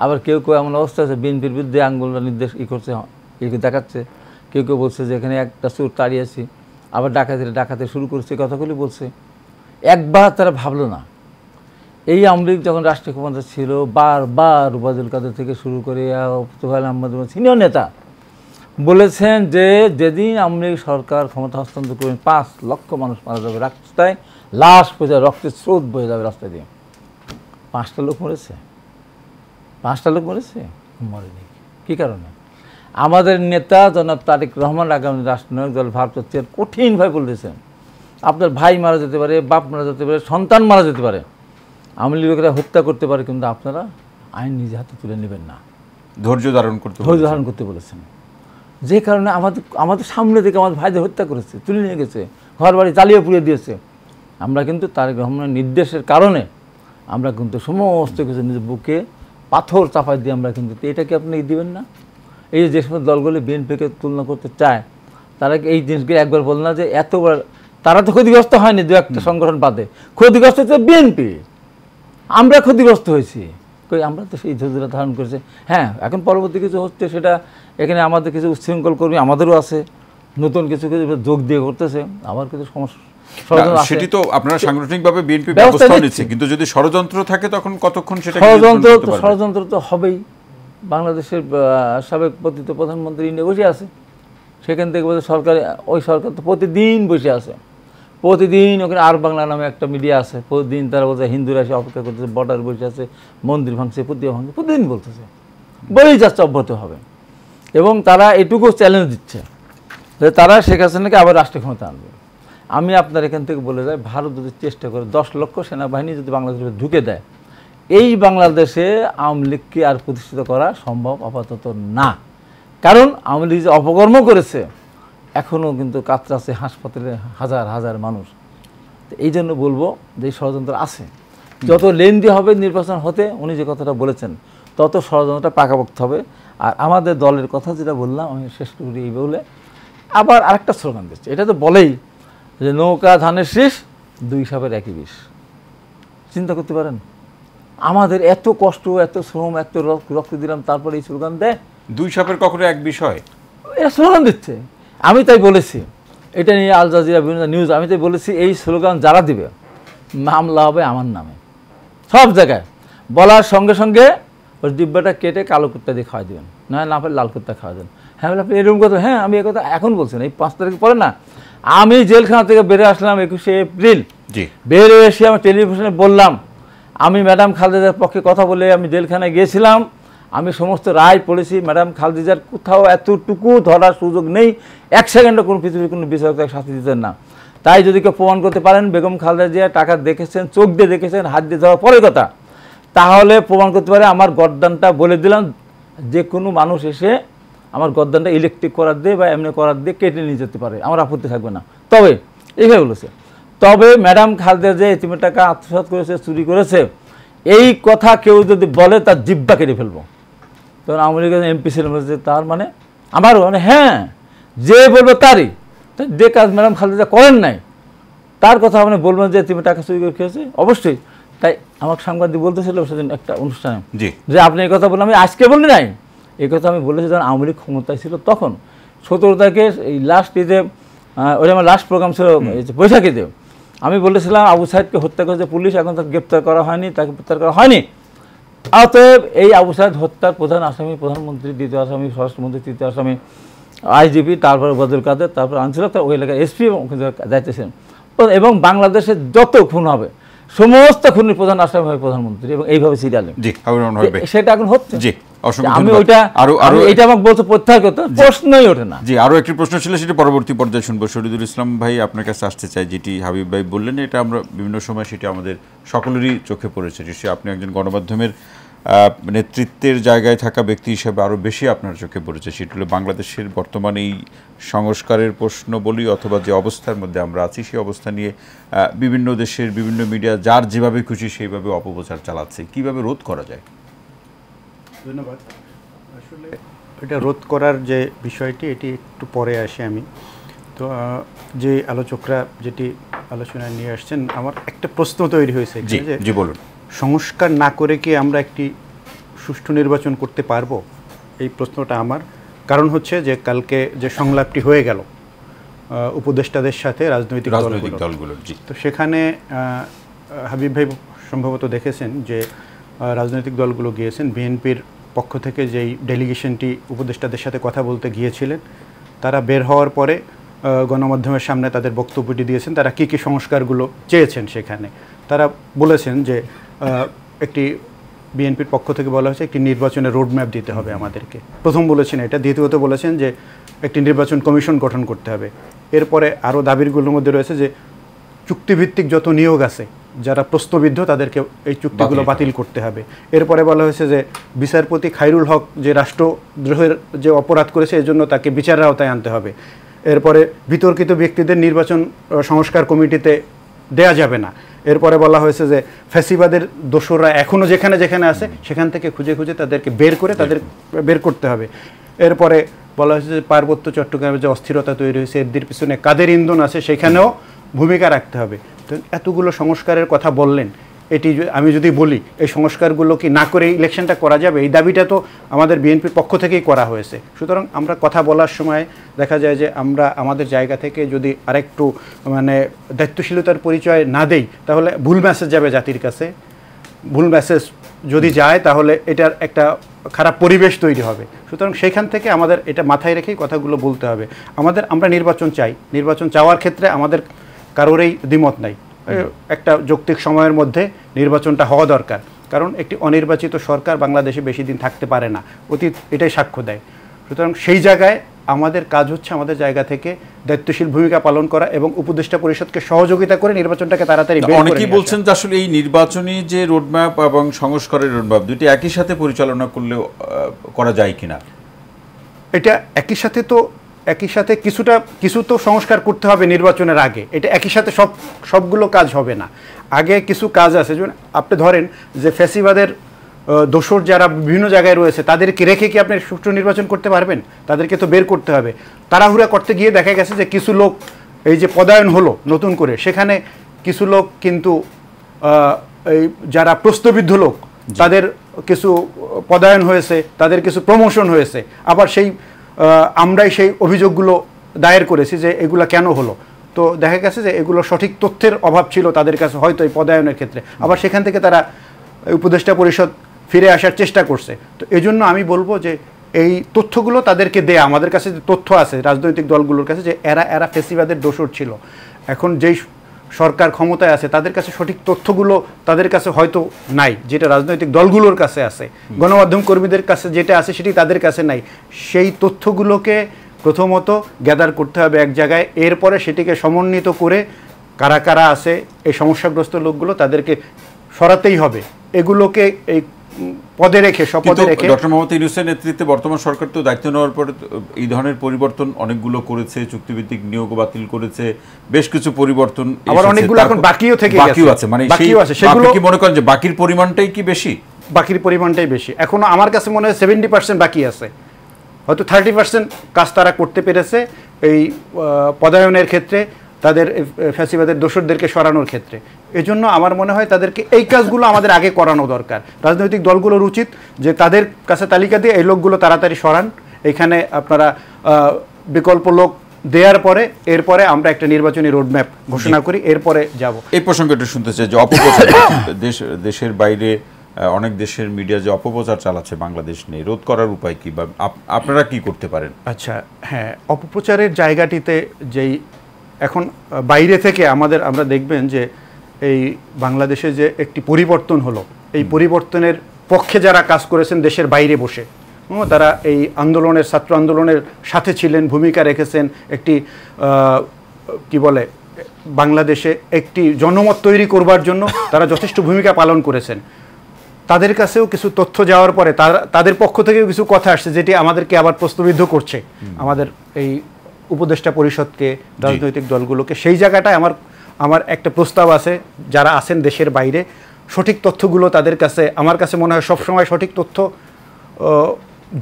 আবার কেউ কেউ এমন অবস্থা আছে বিএনপির বিরুদ্ধে আঙ্গুলটা নির্দেশ ই করছে কেউ কেউ দেখাচ্ছে কেউ কেউ বলছে যে এখানে একটা সুর আছি আবার ডাকাতিরা ডাকাতে শুরু করেছে কথাগুলি বলছে একবার তারা ভাবলো না এই আওয়ামী লীগ যখন রাষ্ট্রীয় ক্ষমতা ছিল বারবার উবাদুল কাদের থেকে শুরু করে তোহাল আহমদ সিনিয়র নেতা বলেছেন যে যেদিন আওয়ামী লীগ সরকার ক্ষমতা হস্তান্তর করবেন পাঁচ লক্ষ মানুষ মারা যাবে রাস্তায় লাশ পয়সা রক্তের স্রোত বয়ে যাবে রাস্তা দিয়ে পাঁচটা লোক মরেছে পাঁচটা লোক মরেছে মরেনি কী কারণে আমাদের নেতা জনাব তারেক রহমান আগামী রাষ্ট্রনায়ক দল ভারত চেয়ার কঠিনভাবে বলতেছেন আপনার ভাই মারা যেতে পারে বাপ মারা যেতে পারে সন্তান মারা যেতে পারে আমলি লোকেরা হত্যা করতে পারে কিন্তু আপনারা আইন নিজে হাতে তুলে নেবেন না ধৈর্য ধারণ করতে ধৈর্য ধারণ করতে বলেছেন যে কারণে আমাদের আমাদের সামনে থেকে আমাদের ভাইদের হত্যা করেছে তুলে নিয়ে গেছে ঘর বাড়ি চালিয়ে পুড়িয়ে দিয়েছে আমরা কিন্তু তারেক রহমানের নির্দেশের কারণে আমরা কিন্তু সমস্ত কিছু নিজের বুকে পাথর চাপাই দিয়ে আমরা কিন্তু এটাকে আপনি দিবেন না এই যে সমস্ত দলগুলি বিএনপিকে তুলনা করতে চায় তারা এই জিনিসগুলি একবার বল না যে এতবার তারা তো ক্ষতিগ্রস্ত হয়নি দু একটা সংগঠন বাদে ক্ষতিগ্রস্ত হচ্ছে বিএনপি আমরা ক্ষতিগ্রস্ত হয়েছি কই আমরা তো সেই ধৈর্যটা ধারণ করেছি হ্যাঁ এখন পরবর্তী কিছু হচ্ছে সেটা এখানে আমাদের কিছু উচ্ছৃঙ্খল কর্মী আমাদেরও আছে নতুন কিছু কিছু যোগ দিয়ে করতেছে আমার কিছু সমস্যা সেটি তো আপনারা সাংগঠনিকভাবে বিএনপি ব্যবস্থা নিচ্ছে কিন্তু যদি ষড়যন্ত্র থাকে তখন কতক্ষণ সেটা ষড়যন্ত্র ষড়যন্ত্র তো হবেই বাংলাদেশের সাবেক পতিত প্রধানমন্ত্রী ইন্ডিয়া বসে আছে সেখান থেকে বলতে সরকার ওই সরকার তো প্রতিদিন বসে আছে প্রতিদিন ওখানে আর বাংলা নামে একটা মিডিয়া আছে প্রতিদিন তারা বলছে হিন্দুরা এসে অপেক্ষা করতেছে বর্ডার বসে আছে মন্দির ভাঙছে প্রতিমা ভাঙছে প্রতিদিন বলতেছে বলেই যাচ্ছে অব্যাহত হবে এবং তারা এটুকু চ্যালেঞ্জ দিচ্ছে যে তারা শেখ হাসিনাকে আবার রাষ্ট্রীয় ক্ষমতা আনবে আমি আপনার এখান থেকে বলে যাই ভারত যদি চেষ্টা করে দশ লক্ষ সেনাবাহিনী যদি বাংলাদেশে ঢুকে দেয় এই বাংলাদেশে আওয়ামী লীগকে আর প্রতিষ্ঠিত করা সম্ভব আপাতত না কারণ আওয়ামী লীগ যে অপকর্ম করেছে এখনও কিন্তু কাতরাছে হাসপাতালে হাজার হাজার মানুষ এই জন্য বলবো যে ষড়যন্ত্র আছে যত লেন্দি হবে নির্বাচন হতে উনি যে কথাটা বলেছেন তত ষড়যন্ত্রটা পাকাপোক্ত হবে আর আমাদের দলের কথা যেটা বললাম আমি শেষ করি এই বলে আবার আরেকটা স্লোগান দিচ্ছে এটা তো বলেই যে নৌকা ধানের শীষ দুই সাপের একই বিষ চিন্তা করতে পারেন আমাদের এত কষ্ট এত শ্রম এত রক্ত দিলাম তারপরে এই স্লোগান দেয় দুই সাপের কখনো এক বিষয় এরা স্লোগান দিচ্ছে আমি তাই বলেছি এটা নিয়ে আল জাজিরা বিভিন্ন নিউজ আমি তাই বলেছি এই স্লোগান যারা দিবে মামলা হবে আমার নামে সব জায়গায় বলার সঙ্গে সঙ্গে ওই ডিব্বাটা কেটে কালো কুত্তা দিয়ে খাওয়া দেবেন না না পারে লাল কুত্তা খাওয়া দেন হ্যাঁ আপনি এরকম কথা হ্যাঁ আমি কথা এখন বলছি এই পাঁচ তারিখ পরে না আমি জেলখানা থেকে বেরে আসলাম একুশে এপ্রিল জি বেরে এসে আমি টেলিভিশনে বললাম আমি ম্যাডাম খালেদার পক্ষে কথা বলে আমি জেলখানায় গিয়েছিলাম আমি সমস্ত রায় পড়েছি ম্যাডাম খালদিজার কোথাও এতটুকু ধরার সুযোগ নেই এক সেকেন্ডও কোনো পৃথিবীর কোনো বিচারক তাকে শাস্তি দিতেন না তাই যদি কেউ প্রমাণ করতে পারেন বেগম খালদা জিয়া টাকা দেখেছেন চোখ দিয়ে দেখেছেন হাত দিয়ে ধরার পরের কথা তাহলে প্রমাণ করতে পারে আমার গরদানটা বলে দিলাম যে কোনো মানুষ এসে আমার গরদানটা ইলেকট্রিক করার দিয়ে বা এমনি করার দিয়ে কেটে নিয়ে যেতে পারে আমার আপত্তি থাকবে না তবে এইভাবে বলেছে তবে ম্যাডাম খালদে যে এটিমের টাকা আত্মসাত করেছে চুরি করেছে এই কথা কেউ যদি বলে তার জিব্বা কেটে ফেলবো তখন আওয়ামী লীগের এমপি ছিলেন যে তার মানে আমারও মানে হ্যাঁ যে বলবো তারই যে কাজ ম্যাডাম যা করেন নাই তার কথা আপনি বলবেন যে তুমি টাকা চুরি করে খেয়েছে অবশ্যই তাই আমাকে সাংবাদিক বলতেছিল সেদিন একটা অনুষ্ঠানে যে আপনি এই কথা বললাম আমি আজকে বলি নাই এই কথা আমি বলেছি যখন আওয়ামী লীগ ক্ষমতায় ছিল তখন সতেরো তারিখে এই লাস্ট ইয়ে ওই আমার লাস্ট প্রোগ্রাম ছিল বৈশাখীতে আমি বলেছিলাম আবু সাহেদকে হত্যা করেছে পুলিশ এখন তাকে গ্রেপ্তার করা হয়নি তাকে গ্রেপ্তার করা হয়নি অতএব এই আবু সাহেব হত্যার প্রধান আসামি প্রধানমন্ত্রী দ্বিতীয় আসামি স্বরাষ্ট্রমন্ত্রী তৃতীয় আসামি আইজিপি তারপর বদুল কাদের তারপর আঞ্চলিক তার ওই এলাকায় এসপি যাইতেছেন এবং বাংলাদেশে যত খুন হবে সমস্ত খুনের প্রধান আসামি হবে প্রধানমন্ত্রী এবং এইভাবে সিরিয়ালে সেটা এখন হচ্ছে হাবিব ভাই বললেন সময় আমাদের সকলেরই আপনি একজন গণমাধ্যমের নেতৃত্বের জায়গায় থাকা ব্যক্তি হিসেবে আরো বেশি আপনার চোখে পড়েছে সেটি বাংলাদেশের বর্তমান এই সংস্কারের প্রশ্ন বলি অথবা যে অবস্থার মধ্যে আমরা আছি সেই অবস্থা নিয়ে বিভিন্ন দেশের বিভিন্ন মিডিয়া যার যেভাবে খুশি সেইভাবে অপপ্রচার চালাচ্ছে কিভাবে রোধ করা যায় ধন্যবাদ আসলে এটা রোধ করার যে বিষয়টি এটি একটু পরে আসে আমি তো যে আলোচকরা যেটি আলোচনায় নিয়ে আসছেন আমার একটা প্রশ্ন তৈরি হয়েছে জি বলুন সংস্কার না করে কি আমরা একটি সুষ্ঠু নির্বাচন করতে পারবো এই প্রশ্নটা আমার কারণ হচ্ছে যে কালকে যে সংলাপটি হয়ে গেল উপদেষ্টাদের সাথে রাজনৈতিক দলগুলো তো সেখানে হাবিব ভাই সম্ভবত দেখেছেন যে রাজনৈতিক দলগুলো গিয়েছেন বিএনপির পক্ষ থেকে যেই ডেলিগেশনটি উপদেষ্টাদের সাথে কথা বলতে গিয়েছিলেন তারা বের হওয়ার পরে গণমাধ্যমের সামনে তাদের বক্তব্যটি দিয়েছেন তারা কী কী সংস্কারগুলো চেয়েছেন সেখানে তারা বলেছেন যে একটি বিএনপির পক্ষ থেকে বলা হয়েছে একটি নির্বাচনের রোডম্যাপ দিতে হবে আমাদেরকে প্রথম বলেছেন এটা দ্বিতীয়ত বলেছেন যে একটি নির্বাচন কমিশন গঠন করতে হবে এরপরে আরও দাবিগুলোর মধ্যে রয়েছে যে চুক্তিভিত্তিক যত নিয়োগ আছে যারা প্রস্তবিদ্ধ তাদেরকে এই চুক্তিগুলো বাতিল করতে হবে এরপরে বলা হয়েছে যে বিচারপতি খাইরুল হক যে রাষ্ট্রদ্রোহের যে অপরাধ করেছে এজন্য তাকে বিচারের আওতায় আনতে হবে এরপরে বিতর্কিত ব্যক্তিদের নির্বাচন সংস্কার কমিটিতে দেয়া যাবে না এরপরে বলা হয়েছে যে ফ্যাসিবাদের দোসররা এখনও যেখানে যেখানে আছে সেখান থেকে খুঁজে খুঁজে তাদেরকে বের করে তাদের বের করতে হবে এরপরে বলা হয়েছে যে পার্বত্য চট্টগ্রামে যে অস্থিরতা তৈরি হয়েছে এর পিছনে কাদের ইন্ধন আছে সেখানেও ভূমিকা রাখতে হবে তো এতগুলো সংস্কারের কথা বললেন এটি আমি যদি বলি এই সংস্কারগুলো কি না করে ইলেকশনটা করা যাবে এই দাবিটা তো আমাদের বিএনপির পক্ষ থেকেই করা হয়েছে সুতরাং আমরা কথা বলার সময় দেখা যায় যে আমরা আমাদের জায়গা থেকে যদি আরেকটু মানে দায়িত্বশীলতার পরিচয় না দেই তাহলে ভুল মেসেজ যাবে জাতির কাছে ভুল মেসেজ যদি যায় তাহলে এটার একটা খারাপ পরিবেশ তৈরি হবে সুতরাং সেখান থেকে আমাদের এটা মাথায় রেখেই কথাগুলো বলতে হবে আমাদের আমরা নির্বাচন চাই নির্বাচন চাওয়ার ক্ষেত্রে আমাদের কারোরই দ্বিমত নাই একটা যৌক্তিক সময়ের মধ্যে নির্বাচনটা হওয়া দরকার কারণ একটি অনির্বাচিত সরকার বাংলাদেশে বেশি দিন থাকতে পারে না অতীত এটাই সাক্ষ্য দেয় সুতরাং সেই জায়গায় আমাদের কাজ হচ্ছে আমাদের জায়গা থেকে দায়িত্বশীল ভূমিকা পালন করা এবং উপদেষ্টা পরিষদকে সহযোগিতা করে নির্বাচনটাকে তাড়াতাড়ি অনেকেই বলছেন যে আসলে এই নির্বাচনী যে রোডম্যাপ এবং সংস্কারের রোডম্যাপ দুটি একই সাথে পরিচালনা করলেও করা যায় কিনা এটা একই সাথে তো একই সাথে কিছুটা কিছু তো সংস্কার করতে হবে নির্বাচনের আগে এটা একই সাথে সব সবগুলো কাজ হবে না আগে কিছু কাজ আছে যেমন আপনি ধরেন যে ফ্যাসিবাদের দোষর যারা বিভিন্ন জায়গায় রয়েছে তাদেরকে রেখে কি আপনি সুষ্ঠু নির্বাচন করতে পারবেন তাদেরকে তো বের করতে হবে তাড়াহুড়া করতে গিয়ে দেখা গেছে যে কিছু লোক এই যে পদায়ন হলো নতুন করে সেখানে কিছু লোক কিন্তু এই যারা প্রস্তবিদ্ধ লোক তাদের কিছু পদায়ন হয়েছে তাদের কিছু প্রমোশন হয়েছে আবার সেই আমরাই সেই অভিযোগগুলো দায়ের করেছি যে এগুলো কেন হলো তো দেখা গেছে যে এগুলো সঠিক তথ্যের অভাব ছিল তাদের কাছে হয়তো এই পদায়নের ক্ষেত্রে আবার সেখান থেকে তারা উপদেষ্টা পরিষদ ফিরে আসার চেষ্টা করছে তো এজন্য আমি বলবো যে এই তথ্যগুলো তাদেরকে দেয়া আমাদের কাছে যে তথ্য আছে রাজনৈতিক দলগুলোর কাছে যে এরা এরা ফেসিবাদের দোষর ছিল এখন যেই সরকার ক্ষমতায় আছে তাদের কাছে সঠিক তথ্যগুলো তাদের কাছে হয়তো নাই যেটা রাজনৈতিক দলগুলোর কাছে আছে গণমাধ্যম কর্মীদের কাছে যেটা আছে সেটি তাদের কাছে নাই সেই তথ্যগুলোকে প্রথমত গ্যাদার করতে হবে এক জায়গায় এরপরে সেটিকে সমন্বিত করে কারা কারা আছে এই সমস্যাগ্রস্ত লোকগুলো তাদেরকে সরাতেই হবে এগুলোকে এই পদে রেখে সপদে রেখে ডক্টর মোহাম্মদ ইউনুসের নেতৃত্বে বর্তমান সরকার তো দায়িত্ব নেওয়ার পর এই ধরনের পরিবর্তন অনেকগুলো করেছে চুক্তিভিত্তিক নিয়োগ বাতিল করেছে বেশ কিছু পরিবর্তন আবার অনেকগুলো এখন বাকিও থেকে বাকিও আছে মানে বাকিও আছে সেগুলো কি মনে করেন যে বাকির পরিমাণটাই কি বেশি বাকির পরিমাণটাই বেশি এখনো আমার কাছে মনে হয় সেভেন্টি পার্সেন্ট বাকি আছে হয়তো থার্টি পার্সেন্ট কাজ তারা করতে পেরেছে এই পদায়নের ক্ষেত্রে তাদের ফ্যাসিবাদের দোষরদেরকে সরানোর ক্ষেত্রে এজন্য আমার মনে হয় তাদেরকে এই কাজগুলো আমাদের আগে করানো দরকার রাজনৈতিক দলগুলোর উচিত যে তাদের কাছে তালিকা দিয়ে এই লোকগুলো তাড়াতাড়ি সরান এখানে আপনারা বিকল্প লোক দেওয়ার পরে এরপরে আমরা একটা নির্বাচনী রোডম্যাপ ঘোষণা করি এরপরে যাব এই প্রসঙ্গে একটু শুনতে চাই যে অপপ্রচার দেশ দেশের বাইরে অনেক দেশের মিডিয়া যে অপপ্রচার চালাচ্ছে বাংলাদেশ নিয়ে রোধ করার উপায় কী বা আপনারা কি করতে পারেন আচ্ছা হ্যাঁ অপপ্রচারের জায়গাটিতে যেই এখন বাইরে থেকে আমাদের আমরা দেখবেন যে এই বাংলাদেশে যে একটি পরিবর্তন হলো এই পরিবর্তনের পক্ষে যারা কাজ করেছেন দেশের বাইরে বসে তারা এই আন্দোলনের ছাত্র আন্দোলনের সাথে ছিলেন ভূমিকা রেখেছেন একটি কি বলে বাংলাদেশে একটি জনমত তৈরি করবার জন্য তারা যথেষ্ট ভূমিকা পালন করেছেন তাদের কাছেও কিছু তথ্য যাওয়ার পরে তারা তাদের পক্ষ থেকেও কিছু কথা আসছে যেটি আমাদেরকে আবার প্রশ্নবিদ্ধ করছে আমাদের এই উপদেষ্টা পরিষদকে রাজনৈতিক দলগুলোকে সেই জায়গাটায় আমার আমার একটা প্রস্তাব আছে যারা আছেন দেশের বাইরে সঠিক তথ্যগুলো তাদের কাছে আমার কাছে মনে হয় সবসময় সঠিক তথ্য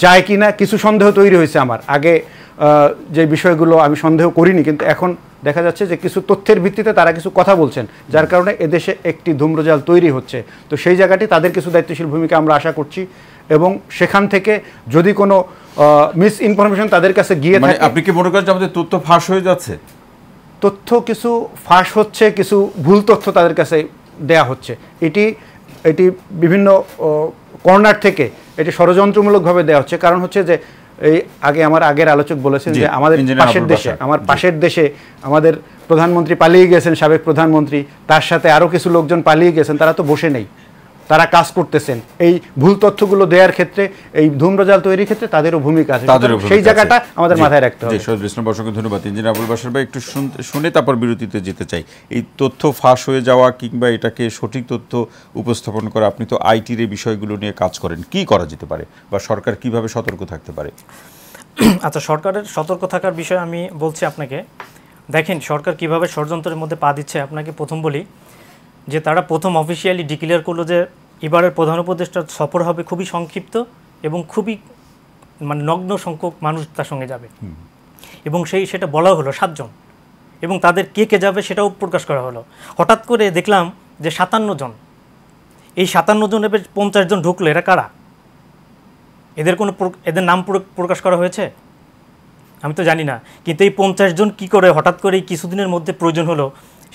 যায় কি না কিছু সন্দেহ তৈরি হয়েছে আমার আগে যে বিষয়গুলো আমি সন্দেহ করিনি কিন্তু এখন দেখা যাচ্ছে যে কিছু তথ্যের ভিত্তিতে তারা কিছু কথা বলছেন যার কারণে এদেশে একটি ধূম্রজাল তৈরি হচ্ছে তো সেই জায়গাটি তাদের কিছু দায়িত্বশীল ভূমিকা আমরা আশা করছি এবং সেখান থেকে যদি কোনো মিস ইনফরমেশন তাদের কাছে গিয়ে মানে থাকে আপনি কি মনে করেন আমাদের তথ্য ফাঁস হয়ে যাচ্ছে তথ্য কিছু ফাঁস হচ্ছে কিছু ভুল তথ্য তাদের কাছে দেয়া হচ্ছে এটি এটি বিভিন্ন কর্নার থেকে এটি ষড়যন্ত্রমূলকভাবে দেওয়া হচ্ছে কারণ হচ্ছে যে এই আগে আমার আগের আলোচক বলেছেন যে আমাদের পাশের দেশে আমার পাশের দেশে আমাদের প্রধানমন্ত্রী পালিয়ে গেছেন সাবেক প্রধানমন্ত্রী তার সাথে আরও কিছু লোকজন পালিয়ে গেছেন তারা তো বসে নেই তারা কাজ করতেছেন এই ভুল তথ্যগুলো দেওয়ার ক্ষেত্রে এই ধূম্রজাল তৈরির ক্ষেত্রে তাদেরও ভূমিকা আছে সেই জায়গাটা আমাদের মাথায় রাখতে হবে শহীদ বিষ্ণু অসংখ্য ধন্যবাদ ইঞ্জিনিয়ার আবুল বাসার ভাই একটু শুনে তারপর বিরতিতে যেতে চাই এই তথ্য ফাঁস হয়ে যাওয়া কিংবা এটাকে সঠিক তথ্য উপস্থাপন করা আপনি তো আইটির এই বিষয়গুলো নিয়ে কাজ করেন কি করা যেতে পারে বা সরকার কিভাবে সতর্ক থাকতে পারে আচ্ছা সরকারের সতর্ক থাকার বিষয়ে আমি বলছি আপনাকে দেখেন সরকার কিভাবে ষড়যন্ত্রের মধ্যে পা দিচ্ছে আপনাকে প্রথম বলি যে তারা প্রথম অফিসিয়ালি ডিক্লেয়ার করলো যে এবারের প্রধান উপদেষ্টার সফর হবে খুবই সংক্ষিপ্ত এবং খুবই মানে নগ্ন সংখ্যক মানুষ তার সঙ্গে যাবে এবং সেই সেটা বলা হলো সাতজন এবং তাদের কে কে যাবে সেটাও প্রকাশ করা হলো হঠাৎ করে দেখলাম যে সাতান্ন জন এই সাতান্ন এবার পঞ্চাশ জন ঢুকলো এরা কারা এদের কোনো এদের নাম প্রকাশ করা হয়েছে আমি তো জানি না কিন্তু এই পঞ্চাশ জন কী করে হঠাৎ করে এই কিছুদিনের মধ্যে প্রয়োজন হলো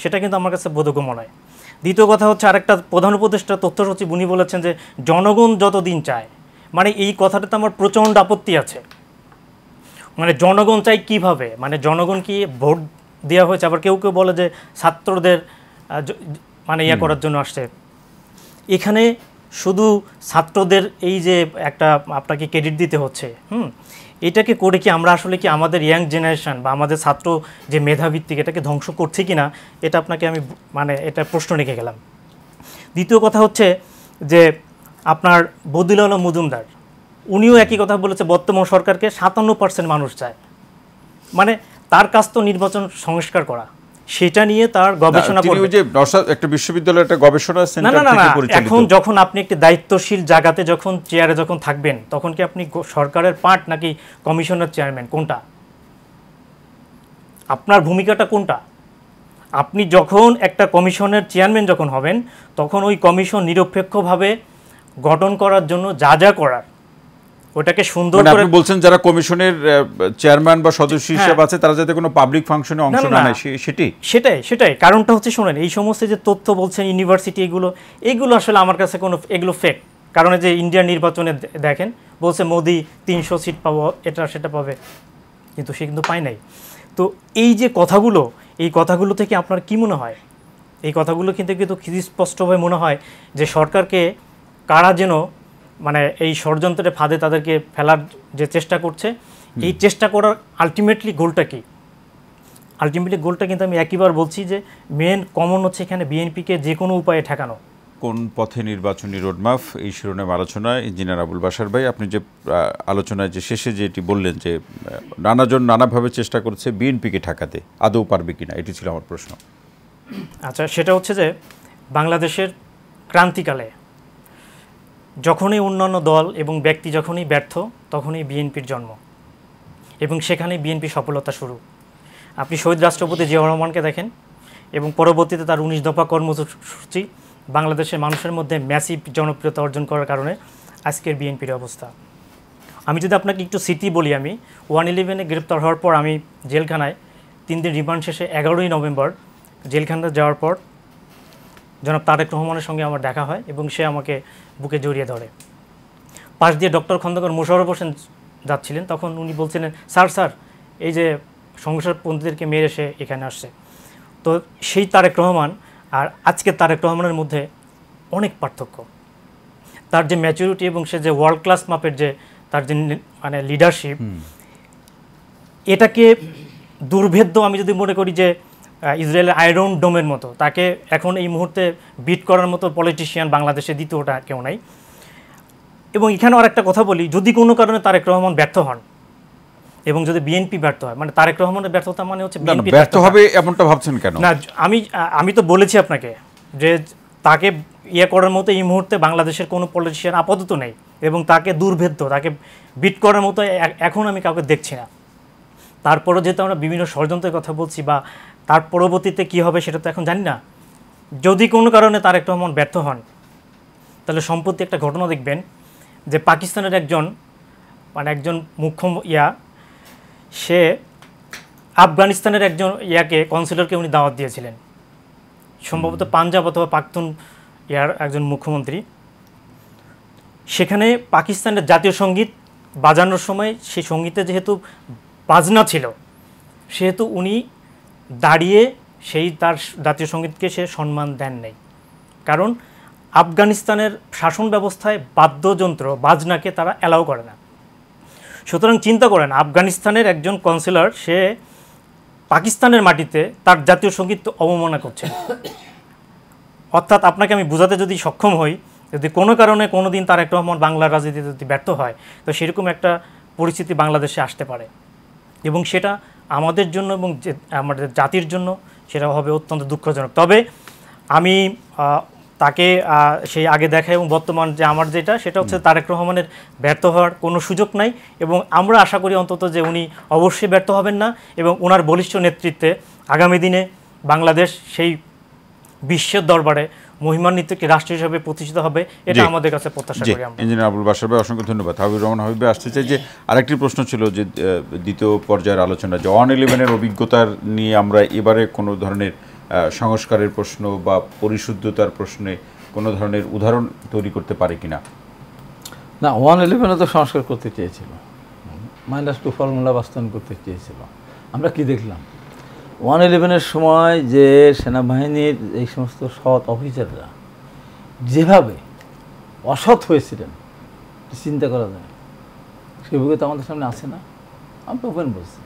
সেটা কিন্তু আমার কাছে বোধগম্য নয় দ্বিতীয় কথা হচ্ছে আরেকটা প্রধান উপদেষ্টা তথ্য সচিব উনি বলেছেন যে জনগণ যতদিন চায় মানে এই কথাটাতে আমার প্রচণ্ড আপত্তি আছে মানে জনগণ চাই কিভাবে মানে জনগণ কি ভোট দেওয়া হয়েছে আবার কেউ কেউ বলে যে ছাত্রদের মানে ইয়া করার জন্য আসছে এখানে শুধু ছাত্রদের এই যে একটা আপনাকে ক্রেডিট দিতে হচ্ছে হুম এটাকে করে কি আমরা আসলে কি আমাদের ইয়াং জেনারেশন বা আমাদের ছাত্র যে মেধাভিত্তিক এটাকে ধ্বংস করছে কি না এটা আপনাকে আমি মানে এটা প্রশ্ন রেখে গেলাম দ্বিতীয় কথা হচ্ছে যে আপনার বদুল আলম মজুমদার উনিও একই কথা বলেছে বর্তমান সরকারকে সাতান্ন পার্সেন্ট মানুষ চায় মানে তার কাছ তো নির্বাচন সংস্কার করা সেটা নিয়ে তার গবেষণা করবে যে একটা বিশ্ববিদ্যালয়ের একটা গবেষণা সেন্টার থেকে পরিচালিত এখন যখন আপনি একটি দায়িত্বশীল জায়গাতে যখন চেয়ারে যখন থাকবেন তখন কি আপনি সরকারের পার্ট নাকি কমিশনের চেয়ারম্যান কোনটা আপনার ভূমিকাটা কোনটা আপনি যখন একটা কমিশনের চেয়ারম্যান যখন হবেন তখন ওই কমিশন নিরপেক্ষভাবে গঠন করার জন্য যা যা করার ওটাকে সুন্দর মানে করে আপনি বলছেন যারা কমিশনের চেয়ারম্যান বা সদস্য হ্যাঁ। হিসেবে আছে তারা যাতে কোনো পাবলিক ফাংশনে অংশ না নেয় সেটি সেটাই সেটাই কারণটা হচ্ছে শুনেন এই সমস্ত যে তথ্য বলছেন ইউনিভার্সিটি এগুলো এগুলো আসলে আমার কাছে কোনো এগুলো ফেক কারণ যে ইন্ডিয়ান নির্বাচনে দেখেন বলছে মোদি তিনশো সিট পাবো এটা সেটা পাবে কিন্তু সে কিন্তু পায় নাই তো এই যে কথাগুলো এই কথাগুলো থেকে আপনার কি মনে হয় এই কথাগুলো কিন্তু কিন্তু স্পষ্টভাবে মনে হয় যে সরকারকে কারা যেন মানে এই ষড়যন্ত্রের ফাঁদে তাদেরকে ফেলার যে চেষ্টা করছে এই চেষ্টা করার আলটিমেটলি গোলটা কি আলটিমেটলি গোলটা কিন্তু আমি একইবার বলছি যে মেন কমন হচ্ছে এখানে বিএনপিকে যে কোনো উপায়ে ঠেকানো কোন পথে নির্বাচনী রোডম্যাপ এই শিরোনাম আলোচনায় ইঞ্জিনিয়ার আবুল বাসার ভাই আপনি যে আলোচনায় যে শেষে যে এটি বললেন যে নানাজন নানাভাবে চেষ্টা করছে বিএনপিকে ঠেকাতে আদৌ পারবে কিনা এটি ছিল আমার প্রশ্ন আচ্ছা সেটা হচ্ছে যে বাংলাদেশের ক্রান্তিকালে যখনই অন্যান্য দল এবং ব্যক্তি যখনই ব্যর্থ তখনই বিএনপির জন্ম এবং সেখানেই বিএনপি সফলতা শুরু আপনি শহীদ রাষ্ট্রপতি জিয়াউর রহমানকে দেখেন এবং পরবর্তীতে তার উনিশ দফা কর্মসূচি বাংলাদেশের মানুষের মধ্যে ম্যাসিভ জনপ্রিয়তা অর্জন করার কারণে আজকের বিএনপির অবস্থা আমি যদি আপনাকে একটু স্মৃতি বলি আমি ওয়ান ইলেভেনে গ্রেপ্তার হওয়ার পর আমি জেলখানায় তিন দিন রিমান্ড শেষে এগারোই নভেম্বর জেলখানা যাওয়ার পর জনাব তারেক রহমানের সঙ্গে আমার দেখা হয় এবং সে আমাকে বুকে জড়িয়ে ধরে পাশ দিয়ে ডক্টর খন্দকর মোশারফ হোসেন যাচ্ছিলেন তখন উনি বলছিলেন স্যার স্যার এই যে সংসারপন্থীদেরকে মেরে সে এখানে আসছে তো সেই তারেক রহমান আর আজকে তারেক রহমানের মধ্যে অনেক পার্থক্য তার যে ম্যাচুরিটি এবং সে যে ওয়ার্ল্ড ক্লাস মাপের যে তার যে মানে লিডারশিপ এটাকে দুর্ভেদ্য আমি যদি মনে করি যে ইসরায়েলের আয়রন ডোমের মতো তাকে এখন এই মুহূর্তে বিট করার মতো পলিটিশিয়ান বাংলাদেশে দ্বিতীয়টা কেউ নাই এবং এখানে আর একটা কথা বলি যদি কোনো কারণে তারেক রহমান ব্যর্থ হন এবং যদি বিএনপি ব্যর্থ হয় মানে তারেক রহমানের ব্যর্থতা মানে হচ্ছে বিএনপি ব্যর্থ হবে এমনটা ভাবছেন কেন না আমি আমি তো বলেছি আপনাকে যে তাকে ইয়ে করার মতো এই মুহূর্তে বাংলাদেশের কোনো পলিটিশিয়ান আপাতত নেই এবং তাকে দুর্ভেদ্য তাকে বিট করার মতো এখন আমি কাউকে দেখছি না তারপরে যেহেতু আমরা বিভিন্ন ষড়যন্ত্রের কথা বলছি বা তার পরবর্তীতে কি হবে সেটা তো এখন জানি না যদি কোনো কারণে তার একটা মন ব্যর্থ হন তাহলে সম্প্রতি একটা ঘটনা দেখবেন যে পাকিস্তানের একজন মানে একজন মুখ্য ইয়া সে আফগানিস্তানের একজন ইয়াকে কনসিলরকে উনি দাওয়াত দিয়েছিলেন সম্ভবত পাঞ্জাব অথবা প্রাক্তন ইয়ার একজন মুখ্যমন্ত্রী সেখানে পাকিস্তানের জাতীয় সঙ্গীত বাজানোর সময় সেই সঙ্গীতে যেহেতু বাজনা ছিল সেহেতু উনি দাঁড়িয়ে সেই তার জাতীয় সঙ্গীতকে সে সম্মান দেন নাই কারণ আফগানিস্তানের শাসন ব্যবস্থায় বাদ্যযন্ত্র বাজনাকে তারা অ্যালাউ করে না সুতরাং চিন্তা করেন আফগানিস্তানের একজন কাউন্সিলর সে পাকিস্তানের মাটিতে তার জাতীয় সঙ্গীত অবমাননা করছে অর্থাৎ আপনাকে আমি বোঝাতে যদি সক্ষম হই যদি কোনো কারণে কোনো দিন একটা মন বাংলার রাজনীতিতে যদি ব্যর্থ হয় তো সেরকম একটা পরিস্থিতি বাংলাদেশে আসতে পারে এবং সেটা আমাদের জন্য এবং আমাদের জাতির জন্য সেটা হবে অত্যন্ত দুঃখজনক তবে আমি তাকে সেই আগে দেখা এবং বর্তমান যে আমার যেটা সেটা হচ্ছে তারেক রহমানের ব্যর্থ হওয়ার কোনো সুযোগ নাই এবং আমরা আশা করি অন্তত যে উনি অবশ্যই ব্যর্থ হবেন না এবং ওনার বলিষ্ঠ নেতৃত্বে আগামী দিনে বাংলাদেশ সেই বিশ্বের দরবারে মহিমান্বিত একটি রাষ্ট্র হিসেবে প্রতিষ্ঠিত হবে এটা আমাদের কাছে প্রত্যাশা করি আমরা ইঞ্জিনিয়ার আবুল বাসার ভাই অসংখ্য ধন্যবাদ হাবিব রহমান হাবিবে আসতে চাই যে আরেকটি প্রশ্ন ছিল যে দ্বিতীয় পর্যায়ের আলোচনা যে ওয়ান ইলেভেনের অভিজ্ঞতার নিয়ে আমরা এবারে কোনো ধরনের সংস্কারের প্রশ্ন বা পরিশুদ্ধতার প্রশ্নে কোনো ধরনের উদাহরণ তৈরি করতে পারে কিনা না ওয়ান ইলেভেনে তো সংস্কার করতে চেয়েছিল মাইনাস টু ফর্মুলা বাস্তবায়ন করতে চেয়েছিল আমরা কি দেখলাম ওয়ান ইলেভেনের সময় যে সেনাবাহিনীর এই সমস্ত সৎ অফিসাররা যেভাবে অসৎ হয়েছিলেন চিন্তা করা যায় সেই অভিজ্ঞতা আমাদের সামনে আসে না আমি ওপেন বলছি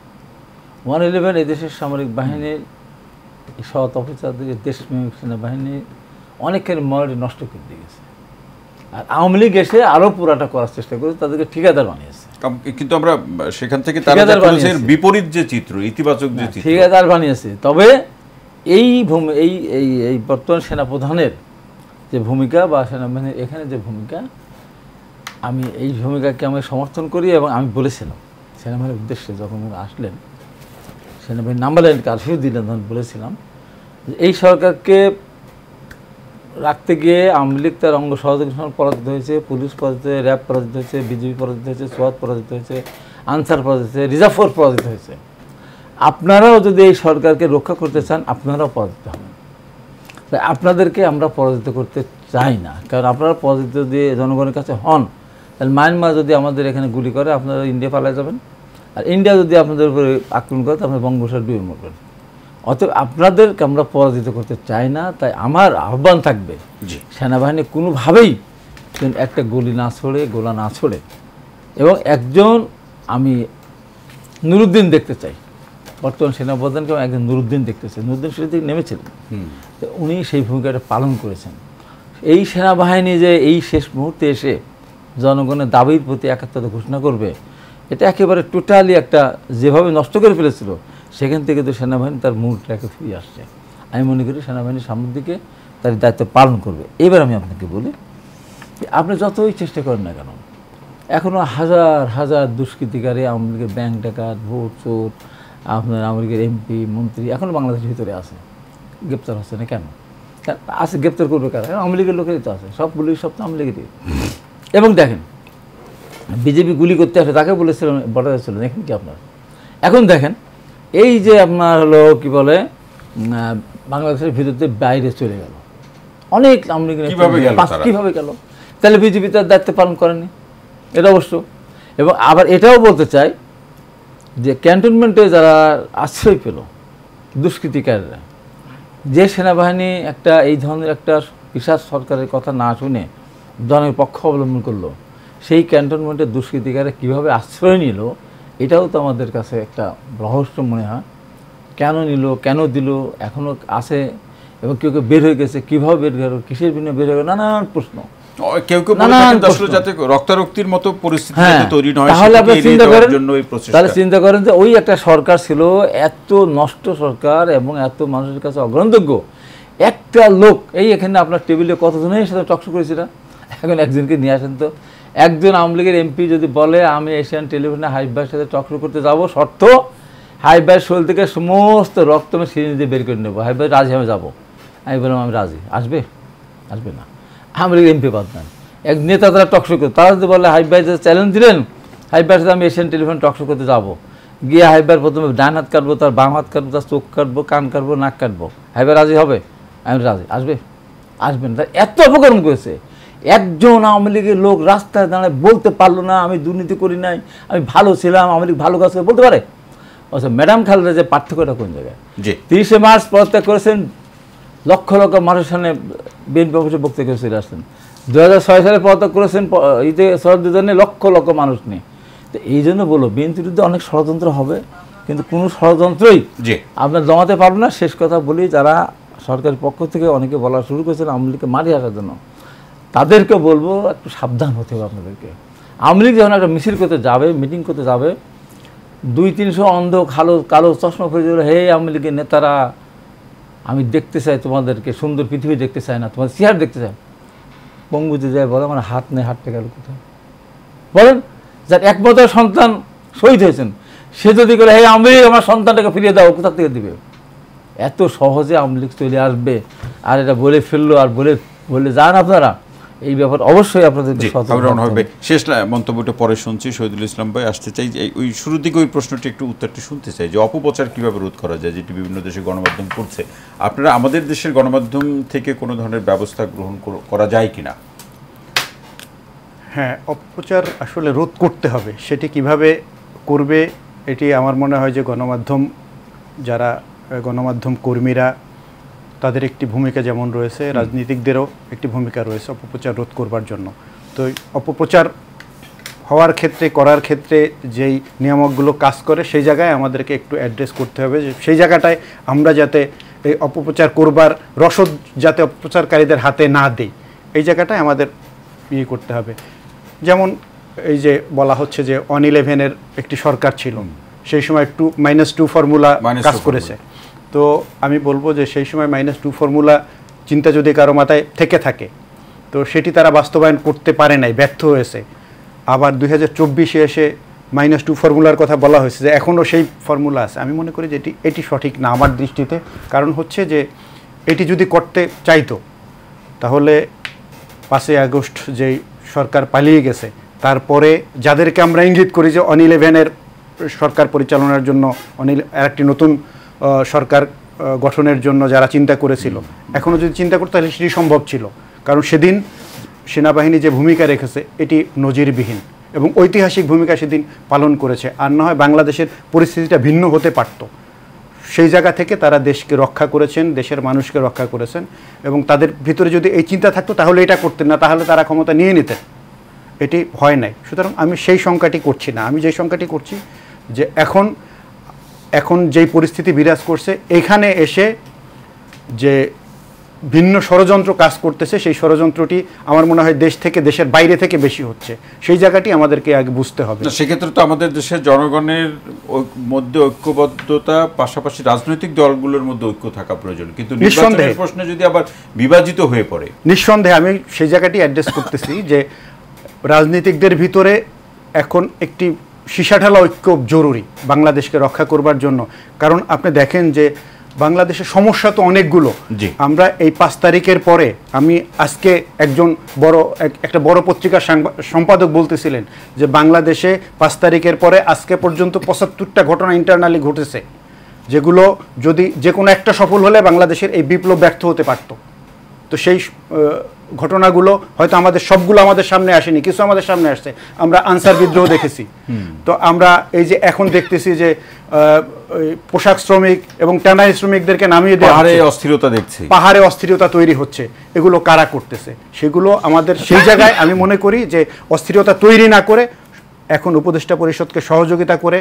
ওয়ান ইলেভেন এদেশের সামরিক বাহিনীর সৎ অফিসারদের দেশ সেনাবাহিনীর অনেকের মর নষ্ট করে দিয়ে গেছে আর আওয়ামী লীগ এসে আরও পুরাটা করার চেষ্টা করেছে তাদেরকে ঠিকাদার বানিয়েছে কিন্তু আমরা সেখান থেকে বিপরীত যে চিত্র ইতিবাচক যে হ্যাঁ, চিত্র ঠিকাদার বানিয়েছে তবে এই ভূমি এই এই এই বর্তমান সেনাপ্রধানের যে ভূমিকা বা সেনাবাহিনীর মানে এখানে যে ভূমিকা আমি এই ভূমিকাকে আমি সমর্থন করি এবং আমি বলেছিলাম সেনাবাহিনীর উদ্দেশ্যে যখন আসলেন সেনাবাহিনী নাম্বারল্যান্ড কারফিউ দিলেন তখন বলেছিলাম এই সরকারকে রাখতে গিয়ে আওয়ামী লীগ তার অঙ্গ সহযোগী পরাজিত হয়েছে পুলিশ পরাজিত হয়েছে র্যাব পরাজিত হয়েছে বিজেপি পরাজিত হয়েছে সোয়াদ পরাজিত হয়েছে আনসার পরাজিত হয়েছে রিজার্ভ ফোর্স পরাজিত হয়েছে আপনারাও যদি এই সরকারকে রক্ষা করতে চান আপনারাও পরাজিত হবেন তাই আপনাদেরকে আমরা পরাজিত করতে চাই না কারণ আপনারা পরাজিত দিয়ে জনগণের কাছে হন তাহলে মায়ানমার যদি আমাদের এখানে গুলি করে আপনারা ইন্ডিয়া পালায় যাবেন আর ইন্ডিয়া যদি আপনাদের উপরে আক্রমণ করে তাহলে বঙ্গোসার ডুবে মরবেন অতএব আপনাদেরকে আমরা পরাজিত করতে চাই না তাই আমার আহ্বান থাকবে সেনাবাহিনী কোনোভাবেই একটা গুলি না ছড়ে গোলা না ছড়ে এবং একজন আমি নুরুদ্দিন দেখতে চাই বর্তমান সেনাপ্রধানকে একজন নুরুদ্দিন দেখতে চাই নুরুদ্দিন সেদিক নেমেছিলেন উনি সেই ভূমিকাটা পালন করেছেন এই সেনাবাহিনী যে এই শেষ মুহূর্তে এসে জনগণের দাবির প্রতি একাত্মতা ঘোষণা করবে এটা একেবারে টোটালি একটা যেভাবে নষ্ট করে ফেলেছিল সেখান থেকে তো সেনাবাহিনী তার মূল ট্র্যাকে ফিরে আসছে আমি মনে করি সেনাবাহিনী সামনের দিকে তার দায়িত্ব পালন করবে এবার আমি আপনাকে বলি আপনি যতই চেষ্টা করেন না কেন এখনও হাজার হাজার দুষ্কৃতিকারী আওয়ামী লীগের ব্যাংক ডাকাত ভোট চোর আপনার আওয়ামী লীগের এমপি মন্ত্রী এখনও বাংলাদেশের ভিতরে আছে গ্রেপ্তার হচ্ছে না কেন আছে গ্রেপ্তার করবে কেন আওয়ামী লীগের লোকেরই তো আছে সব গুলি সব তো আওয়ামী লীগেরই এবং দেখেন বিজেপি গুলি করতে আসে তাকে বলেছিলেন বলা হয়েছিল দেখেন কি আপনার এখন দেখেন এই যে আপনার হলো কি বলে বাংলাদেশের ভিতরে বাইরে চলে গেল অনেক কিভাবে গেল তাহলে বিজেপি তার দায়িত্ব পালন করেনি এটা অবশ্য এবং আবার এটাও বলতে চাই যে ক্যান্টনমেন্টে যারা আশ্রয় পেল দুষ্কৃতিকারীরা যে সেনাবাহিনী একটা এই ধরনের একটা বিশাল সরকারের কথা না শুনে জনের পক্ষ অবলম্বন করলো সেই ক্যান্টনমেন্টের দুষ্কৃতিকারে কীভাবে আশ্রয় নিল এটাও তো আমাদের কাছে একটা রহস্য মনে হয় কেন নিল কেন দিল এখনো আছে এবং কেউ কেউ বের হয়ে গেছে কিভাবে বের হয়ে কিসের বিনিময়ে বের হয়ে নানান প্রশ্ন তাহলে চিন্তা করেন যে ওই একটা সরকার ছিল এত নষ্ট সরকার এবং এত মানুষের কাছে একটা লোক এই এখানে আপনার টেবিলে কতজনের সাথে টকশো করেছিলাম এখন একজনকে নিয়ে আসেন তো একজন আওয়ামী লীগের এমপি যদি বলে আমি এশিয়ান টেলিভিশনে হাইফ সাথে চক্র করতে যাব শর্ত হাইফ শরীর থেকে সমস্ত রক্ত আমি সিরিজ দিয়ে বের করে নেবো হাইফ রাজি আমি যাবো আমি বললাম আমি রাজি আসবে আসবে না আওয়ামী লীগের এমপি বাদ নেন এক নেতা তারা টকশো করতে তারা যদি বলে হাইফ ভাই চ্যালেঞ্জ দিলেন হাইফ সাথে আমি এশিয়ান টক টকশো করতে যাবো গিয়ে হাইবার প্রথমে ডান হাত কাটবো তার বাম হাত কাটবো তার চোখ কাটবো কান কাটবো নাক কাটবো হাইবার রাজি হবে আমি রাজি আসবে আসবেন তার এত অপকরণ করেছে একজন আওয়ামী লীগের লোক রাস্তায় দাঁড়ায় বলতে পারলো না আমি দুর্নীতি করি নাই আমি ভালো ছিলাম আওয়ামী লীগ ভালো কাজ করে বলতে পারে আচ্ছা ম্যাডাম খালেদা যে পার্থক্যটা কোন জায়গায় যে তিরিশে মার্চ পদত্যাগ করেছেন লক্ষ লক্ষ মানুষের সামনে বিএনপি অফিসে বক্তব্য চলে আসছেন দু সালে পদত্যাগ করেছেন ইতে সরদ্দানে লক্ষ লক্ষ মানুষ নিয়ে তো এই জন্য বলো বিএনপির বিরুদ্ধে অনেক ষড়যন্ত্র হবে কিন্তু কোনো ষড়যন্ত্রই যে আপনার দমাতে পারবো না শেষ কথা বলি যারা সরকারের পক্ষ থেকে অনেকে বলা শুরু করেছেন আওয়ামী লীগকে মারিয়ে আসার জন্য তাদেরকে বলবো একটু সাবধান হতে হবে আপনাদেরকে আওয়ামী লীগ যখন একটা মিছিল করতে যাবে মিটিং করতে যাবে দুই তিনশো অন্ধ কালো কালো চশমা পরে যাবে হে আওয়ামী লীগের নেতারা আমি দেখতে চাই তোমাদেরকে সুন্দর পৃথিবী দেখতে চাই না তোমাদের চেহারা দেখতে চাই পঙ্গুতে যায় বলে আমার হাত নেই হাতটা গেল কোথায় বলেন যার একমাত্র সন্তান শহীদ হয়েছেন সে যদি করে হে আমি আমার সন্তানটাকে ফিরিয়ে দাও কোথা থেকে দিবে এত সহজে আমলিক চলে আসবে আর এটা বলে ফেললো আর বলে বলে যান আপনারা এই ব্যাপার অবশ্যই আপনাদের হবে শেষ মন্তব্যটা পরে শুনছি শহীদুল ইসলাম ভাই আসতে চাই যে ওই শুরু দিকে ওই প্রশ্নটি একটু উত্তরটি শুনতে চাই যে অপপ্রচার কীভাবে রোধ করা যায় যেটি বিভিন্ন দেশে গণমাধ্যম করছে আপনারা আমাদের দেশের গণমাধ্যম থেকে কোনো ধরনের ব্যবস্থা গ্রহণ করা যায় কি না হ্যাঁ অপপ্রচার আসলে রোধ করতে হবে সেটি কিভাবে করবে এটি আমার মনে হয় যে গণমাধ্যম যারা গণমাধ্যম কর্মীরা তাদের একটি ভূমিকা যেমন রয়েছে রাজনীতিকদেরও একটি ভূমিকা রয়েছে অপপ্রচার রোধ করবার জন্য তো অপপ্রচার হওয়ার ক্ষেত্রে করার ক্ষেত্রে যেই নিয়ামকগুলো কাজ করে সেই জায়গায় আমাদেরকে একটু অ্যাড্রেস করতে হবে যে সেই জায়গাটায় আমরা যাতে এই অপপ্রচার করবার রসদ যাতে অপপ্রচারকারীদের হাতে না দেই এই জায়গাটায় আমাদের ইয়ে করতে হবে যেমন এই যে বলা হচ্ছে যে অন ইলেভেনের একটি সরকার ছিল সেই সময় টু মাইনাস টু ফর্মুলা কাজ করেছে তো আমি বলবো যে সেই সময় মাইনাস টু ফর্মুলা চিন্তা যদি কারো মাথায় থেকে থাকে তো সেটি তারা বাস্তবায়ন করতে পারে নাই ব্যর্থ হয়েছে আবার দুই হাজার চব্বিশে এসে মাইনাস টু ফর্মুলার কথা বলা হয়েছে যে এখনও সেই ফর্মুলা আছে আমি মনে করি যে এটি এটি সঠিক না আমার দৃষ্টিতে কারণ হচ্ছে যে এটি যদি করতে চাইতো তাহলে পাঁচই আগস্ট যেই সরকার পালিয়ে গেছে তারপরে যাদেরকে আমরা ইঙ্গিত করি যে অনিল এভেনের সরকার পরিচালনার জন্য অনিল আরেকটি নতুন সরকার গঠনের জন্য যারা চিন্তা করেছিল এখনও যদি চিন্তা করতো তাহলে সেটি সম্ভব ছিল কারণ সেদিন সেনাবাহিনী যে ভূমিকা রেখেছে এটি নজিরবিহীন এবং ঐতিহাসিক ভূমিকা সেদিন পালন করেছে আর না হয় বাংলাদেশের পরিস্থিতিটা ভিন্ন হতে পারত সেই জায়গা থেকে তারা দেশকে রক্ষা করেছেন দেশের মানুষকে রক্ষা করেছেন এবং তাদের ভিতরে যদি এই চিন্তা থাকতো তাহলে এটা করতেন না তাহলে তারা ক্ষমতা নিয়ে নিতেন এটি হয় নাই সুতরাং আমি সেই সংখ্যাটি করছি না আমি যে সংখ্যাটি করছি যে এখন এখন যেই পরিস্থিতি বিরাজ করছে এখানে এসে যে ভিন্ন ষড়যন্ত্র কাজ করতেছে সেই ষড়যন্ত্রটি আমার মনে হয় দেশ থেকে দেশের বাইরে থেকে বেশি হচ্ছে সেই জায়গাটি আমাদেরকে আগে বুঝতে হবে সেক্ষেত্রে তো আমাদের দেশের জনগণের মধ্যে ঐক্যবদ্ধতা পাশাপাশি রাজনৈতিক দলগুলোর মধ্যে ঐক্য থাকা প্রয়োজন কিন্তু নিঃসন্দেহে প্রশ্নে যদি আবার বিভাজিত হয়ে পড়ে নিঃসন্দেহে আমি সেই জায়গাটি অ্যাড্রেস করতেছি যে রাজনীতিকদের ভিতরে এখন একটি সীশাঢালা ঐক্য জরুরি বাংলাদেশকে রক্ষা করবার জন্য কারণ আপনি দেখেন যে বাংলাদেশের সমস্যা তো অনেকগুলো আমরা এই পাঁচ তারিখের পরে আমি আজকে একজন বড় একটা বড় পত্রিকার সম্পাদক বলতেছিলেন যে বাংলাদেশে পাঁচ তারিখের পরে আজকে পর্যন্ত পঁচাত্তরটা ঘটনা ইন্টারনালি ঘটেছে যেগুলো যদি যে কোনো একটা সফল হলে বাংলাদেশের এই বিপ্লব ব্যর্থ হতে পারত তো সেই ঘটনাগুলো হয়তো আমাদের সবগুলো আমাদের সামনে আসেনি কিছু আমাদের সামনে আসছে আমরা আনসার বিদ্রোহ দেখেছি তো আমরা এই যে এখন দেখতেছি যে পোশাক শ্রমিক এবং টানাই শ্রমিকদেরকে নামিয়ে দেওয়া অস্থিরতা দেখছে পাহাড়ে অস্থিরতা তৈরি হচ্ছে এগুলো কারা করতেছে সেগুলো আমাদের সেই জায়গায় আমি মনে করি যে অস্থিরতা তৈরি না করে এখন উপদেষ্টা পরিষদকে সহযোগিতা করে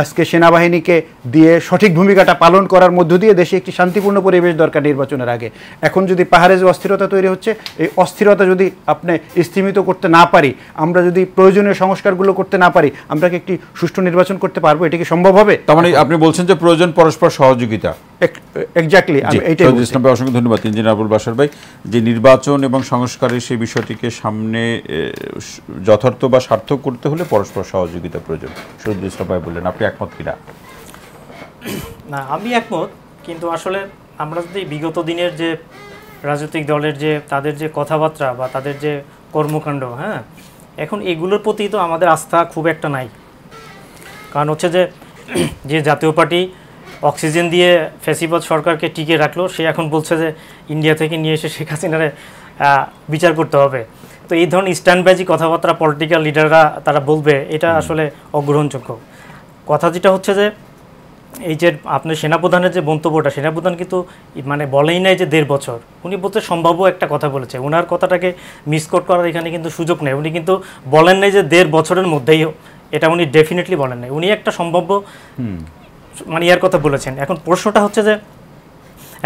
আজকে সেনাবাহিনীকে দিয়ে সঠিক ভূমিকাটা পালন করার মধ্য দিয়ে দেশে একটি শান্তিপূর্ণ পরিবেশ দরকার নির্বাচনের আগে এখন যদি পাহাড়ে যে অস্থিরতা তৈরি হচ্ছে এই অস্থিরতা যদি আপনি স্থিমিত করতে না পারি আমরা যদি প্রয়োজনীয় সংস্কারগুলো করতে না পারি আমরা কি একটি সুষ্ঠু নির্বাচন করতে পারবো এটা কি সম্ভব হবে তার মানে আপনি বলছেন যে প্রয়োজন পরস্পর সহযোগিতা এক্স্যাক্টলি ইসলামকে অসংখ্য ধন্যবাদ ইঞ্জিনিয়ার আবুল বাসার ভাই যে নির্বাচন এবং সংস্কারের সেই বিষয়টিকে সামনে যথার্থ বা সার্থক করতে হলে পরস্পর সহযোগিতা প্রয়োজন শরীদুল ভাই বললেন আপনি একমত কিনা না আমি একমত কিন্তু আসলে আমরা যদি বিগত দিনের যে রাজনৈতিক দলের যে তাদের যে কথাবার্তা বা তাদের যে কর্মকাণ্ড হ্যাঁ এখন এগুলোর প্রতি তো আমাদের আস্থা খুব একটা নাই কারণ হচ্ছে যে যে জাতীয় পার্টি অক্সিজেন দিয়ে ফেসিবাদ সরকারকে টিকে রাখলো সে এখন বলছে যে ইন্ডিয়া থেকে নিয়ে এসে শেখ হাসিনারে বিচার করতে হবে তো এই ধরনের স্ট্যান্ডবাজি কথাবার্তা পলিটিক্যাল লিডাররা তারা বলবে এটা আসলে অগ্রহণযোগ্য কথা যেটা হচ্ছে যে এই যে আপনার সেনাপ্রধানের যে মন্তব্যটা সেনাপ্রধান কিন্তু মানে বলেই নাই যে দেড় বছর উনি বলতে সম্ভাব্য একটা কথা বলেছে ওনার কথাটাকে মিসকোট করার এখানে কিন্তু সুযোগ নেই উনি কিন্তু বলেন নাই যে দেড় বছরের মধ্যেই এটা উনি ডেফিনেটলি বলেন নাই উনি একটা সম্ভাব্য মানে ইয়ার কথা বলেছেন এখন প্রশ্নটা হচ্ছে যে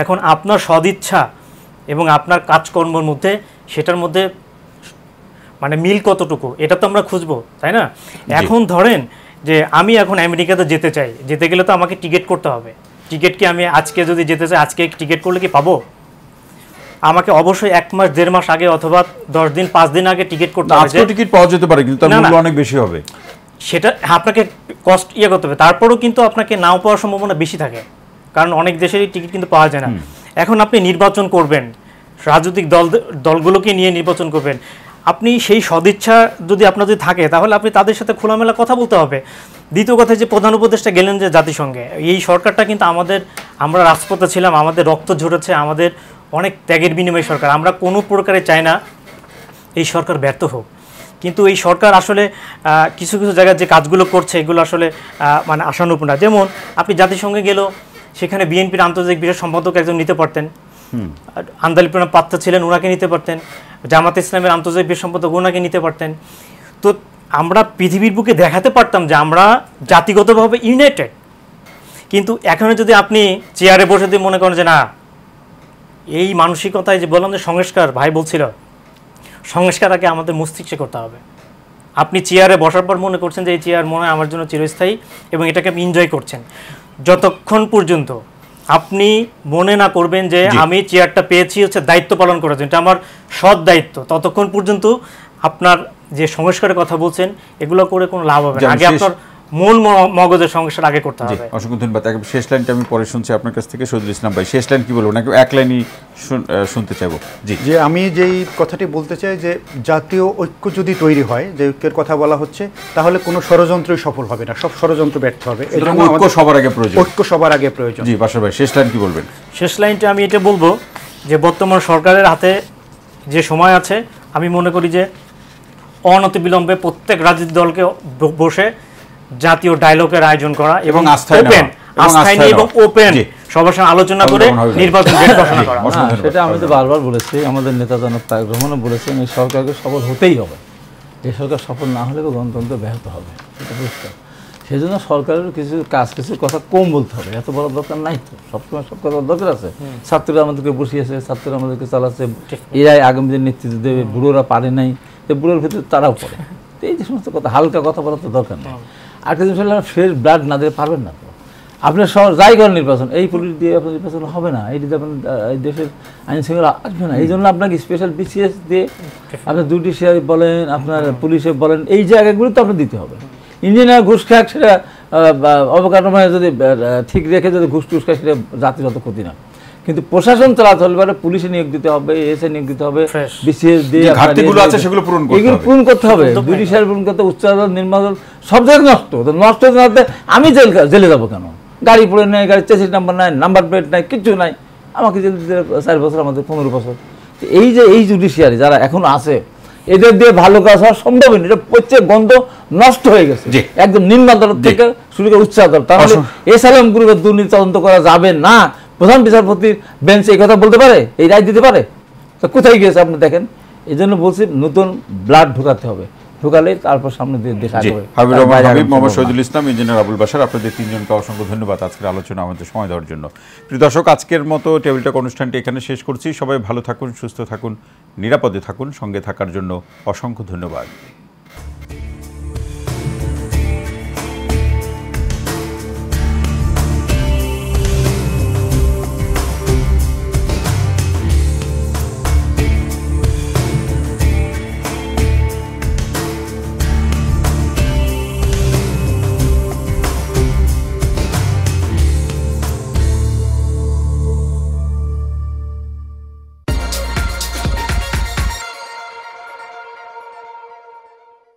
এখন আপনার সদিচ্ছা এবং আপনার কাজকর্মর মধ্যে সেটার মধ্যে মানে মিল কতটুকু এটা তো আমরা খুঁজব তাই না এখন ধরেন যে আমি এখন আমেরিকাতে যেতে চাই যেতে গেলে তো আমাকে টিকিট করতে হবে টিকিট কি আমি আজকে যদি যেতে চাই আজকে টিকিট করলে কি পাবো আমাকে অবশ্যই এক মাস দেড় মাস আগে অথবা দশ দিন পাঁচ দিন আগে টিকিট করতে হবে টিকিট পাওয়া যেতে পারে কিন্তু অনেক বেশি হবে সেটা আপনাকে কস্ট ইয়ে করতে হবে তারপরেও কিন্তু আপনাকে নাও পাওয়ার সম্ভাবনা বেশি থাকে কারণ অনেক দেশেরই টিকিট কিন্তু পাওয়া যায় না এখন আপনি নির্বাচন করবেন রাজনৈতিক দল দলগুলোকে নিয়ে নির্বাচন করবেন আপনি সেই সদিচ্ছা যদি আপনার যদি থাকে তাহলে আপনি তাদের সাথে খোলামেলা কথা বলতে হবে দ্বিতীয় কথা যে প্রধান উপদেষ্টা গেলেন যে জাতিসংঘে এই সরকারটা কিন্তু আমাদের আমরা রাজপথে ছিলাম আমাদের রক্ত ঝরেছে আমাদের অনেক ত্যাগের বিনিময়ে সরকার আমরা কোনো প্রকারে চাই না এই সরকার ব্যর্থ হোক কিন্তু এই সরকার আসলে কিছু কিছু জায়গায় যে কাজগুলো করছে এগুলো আসলে মানে আশানুরূপ না যেমন আপনি জাতিসংঘে গেলেও সেখানে বিএনপির আন্তর্জাতিক বিষয় সম্পাদক একজন নিতে পারতেন আন্দালি প্রণব পাত্র ছিলেন ওনাকে নিতে পারতেন জামাত ইসলামের আন্তর্জাতিক বিষয় সম্পাদক ওনাকে নিতে পারতেন তো আমরা পৃথিবীর বুকে দেখাতে পারতাম যে আমরা জাতিগতভাবে ইউনাইটেড কিন্তু এখনও যদি আপনি চেয়ারে বসে দিয়ে মনে করেন যে না এই মানসিকতায় যে বললাম যে সংস্কার ভাই বলছিল সংস্কার আগে আমাদের মস্তিষ্কে করতে হবে আপনি চেয়ারে বসার পর মনে করছেন যে এই চেয়ার মনে হয় আমার জন্য চিরস্থায়ী এবং এটাকে আমি এনজয় করছেন যতক্ষণ পর্যন্ত আপনি মনে না করবেন যে আমি চেয়ারটা পেয়েছি হচ্ছে দায়িত্ব পালন করার জন্য এটা আমার সৎ দায়িত্ব ততক্ষণ পর্যন্ত আপনার যে সংস্কারের কথা বলছেন এগুলো করে কোনো লাভ হবে না আগে আপনার মূল মগজের সমস্যার আগে করতে হবে অসংখ্য ধন্যবাদ শেষ লাইনটা আমি পরে শুনছি আপনার কাছ থেকে সজুল ইসলাম ভাই শেষ লাইন কি বলবো নাকি এক লাইনই শুনতে চাইবো জি যে আমি যেই কথাটি বলতে চাই যে জাতীয় ঐক্য যদি তৈরি হয় যে ঐক্যের কথা বলা হচ্ছে তাহলে কোনো ষড়যন্ত্রই সফল হবে না সব ষড়যন্ত্র ব্যর্থ হবে ঐক্য সবার আগে প্রয়োজন ঐক্য সবার আগে প্রয়োজন জি বাসার ভাই শেষ লাইন কি বলবেন শেষ লাইনটা আমি এটা বলবো যে বর্তমান সরকারের হাতে যে সময় আছে আমি মনে করি যে অনতিবিলম্বে প্রত্যেক রাজনীতি দলকে বসে জাতীয় ডায়লগের আয়োজন করা এবং ওপেন আস্থায় নিয়ে এবং হ্যাঁ, ওপেন আমাদেরকে বসিয়েছে আমাদেরকে চালাচ্ছে এরাই আগামী দিন নেতৃত্ব দেবে বুড়োরা পারে নাই বুড়োর ভিতরে তারাও পড়ে এই যে সমস্ত কথা হালকা কথা বলার তো দরকার নেই আর কিছু শুনলাম ফের ব্লাড না দিতে পারবেন না তো আপনার সব যাই করেন নির্বাচন এই পুলিশ দিয়ে আপনার নির্বাচন হবে না এই আপনার দেশের আইন আসবে না এই জন্য আপনাকে স্পেশাল বিসিএস দিয়ে আপনার জুডিশিয়ারি বলেন আপনার পুলিশে বলেন এই জায়গাগুলো তো আপনার দিতে হবে ইঞ্জিনিয়ার ঘুষ খায় সেটা অবকাঠামো যদি ঠিক রেখে যদি ঘুষ টুস খায় সেটা জাতিগত ক্ষতি না কিন্তু প্রশাসন চলাচল করে পুলিশে নিয়োগ দিতে হবে এসে নিয়োগ দিতে হবে বিসিএস দিয়ে ঘাটতিগুলো আছে সেগুলো পূরণ করতে হবে এগুলো পূরণ করতে হবে জুডিশিয়াল পূরণ করতে উচ্চাদন আদালত নির্মাণ সব জায়গায় নষ্ট তো নষ্ট না আমি জেল জেলে যাবো কেন গাড়ি পড়ে নেয় গাড়ি চেসির নাম্বার নাই নাম্বার প্লেট নাই কিছু নাই আমাকে জেল দিতে চার বছর আমাদের পনেরো বছর এই যে এই জুডিশিয়ারি যারা এখন আছে এদের দিয়ে ভালো কাজ হওয়া সম্ভব নয় এটা প্রত্যেক গন্ধ নষ্ট হয়ে গেছে একদম নিম্ন আদালত থেকে শুরু করে উচ্চ আদালত তাহলে এস আলম গ্রুপের দুর্নীতি তদন্ত করা যাবে না প্রধান বিচারপতির বেঞ্চ এই কথা বলতে পারে এই রায় দিতে পারে তো কোথায় গিয়েছে আপনি দেখেন এই জন্য বলছি নতুন ব্লাড ঢুকাতে হবে ঢুকালে তারপর সামনে দিয়ে দেখা যাবে হাবিব রহমান হাবিব মোহাম্মদ শহীদুল ইসলাম ইঞ্জিনিয়ার আবুল বাসার আপনাদের তিনজনকে অসংখ্য ধন্যবাদ আজকের আলোচনা আমাদের সময় দেওয়ার জন্য প্রিয় দর্শক আজকের মতো টেবিল টক অনুষ্ঠানটি এখানে শেষ করছি সবাই ভালো থাকুন সুস্থ থাকুন নিরাপদে থাকুন সঙ্গে থাকার জন্য অসংখ্য ধন্যবাদ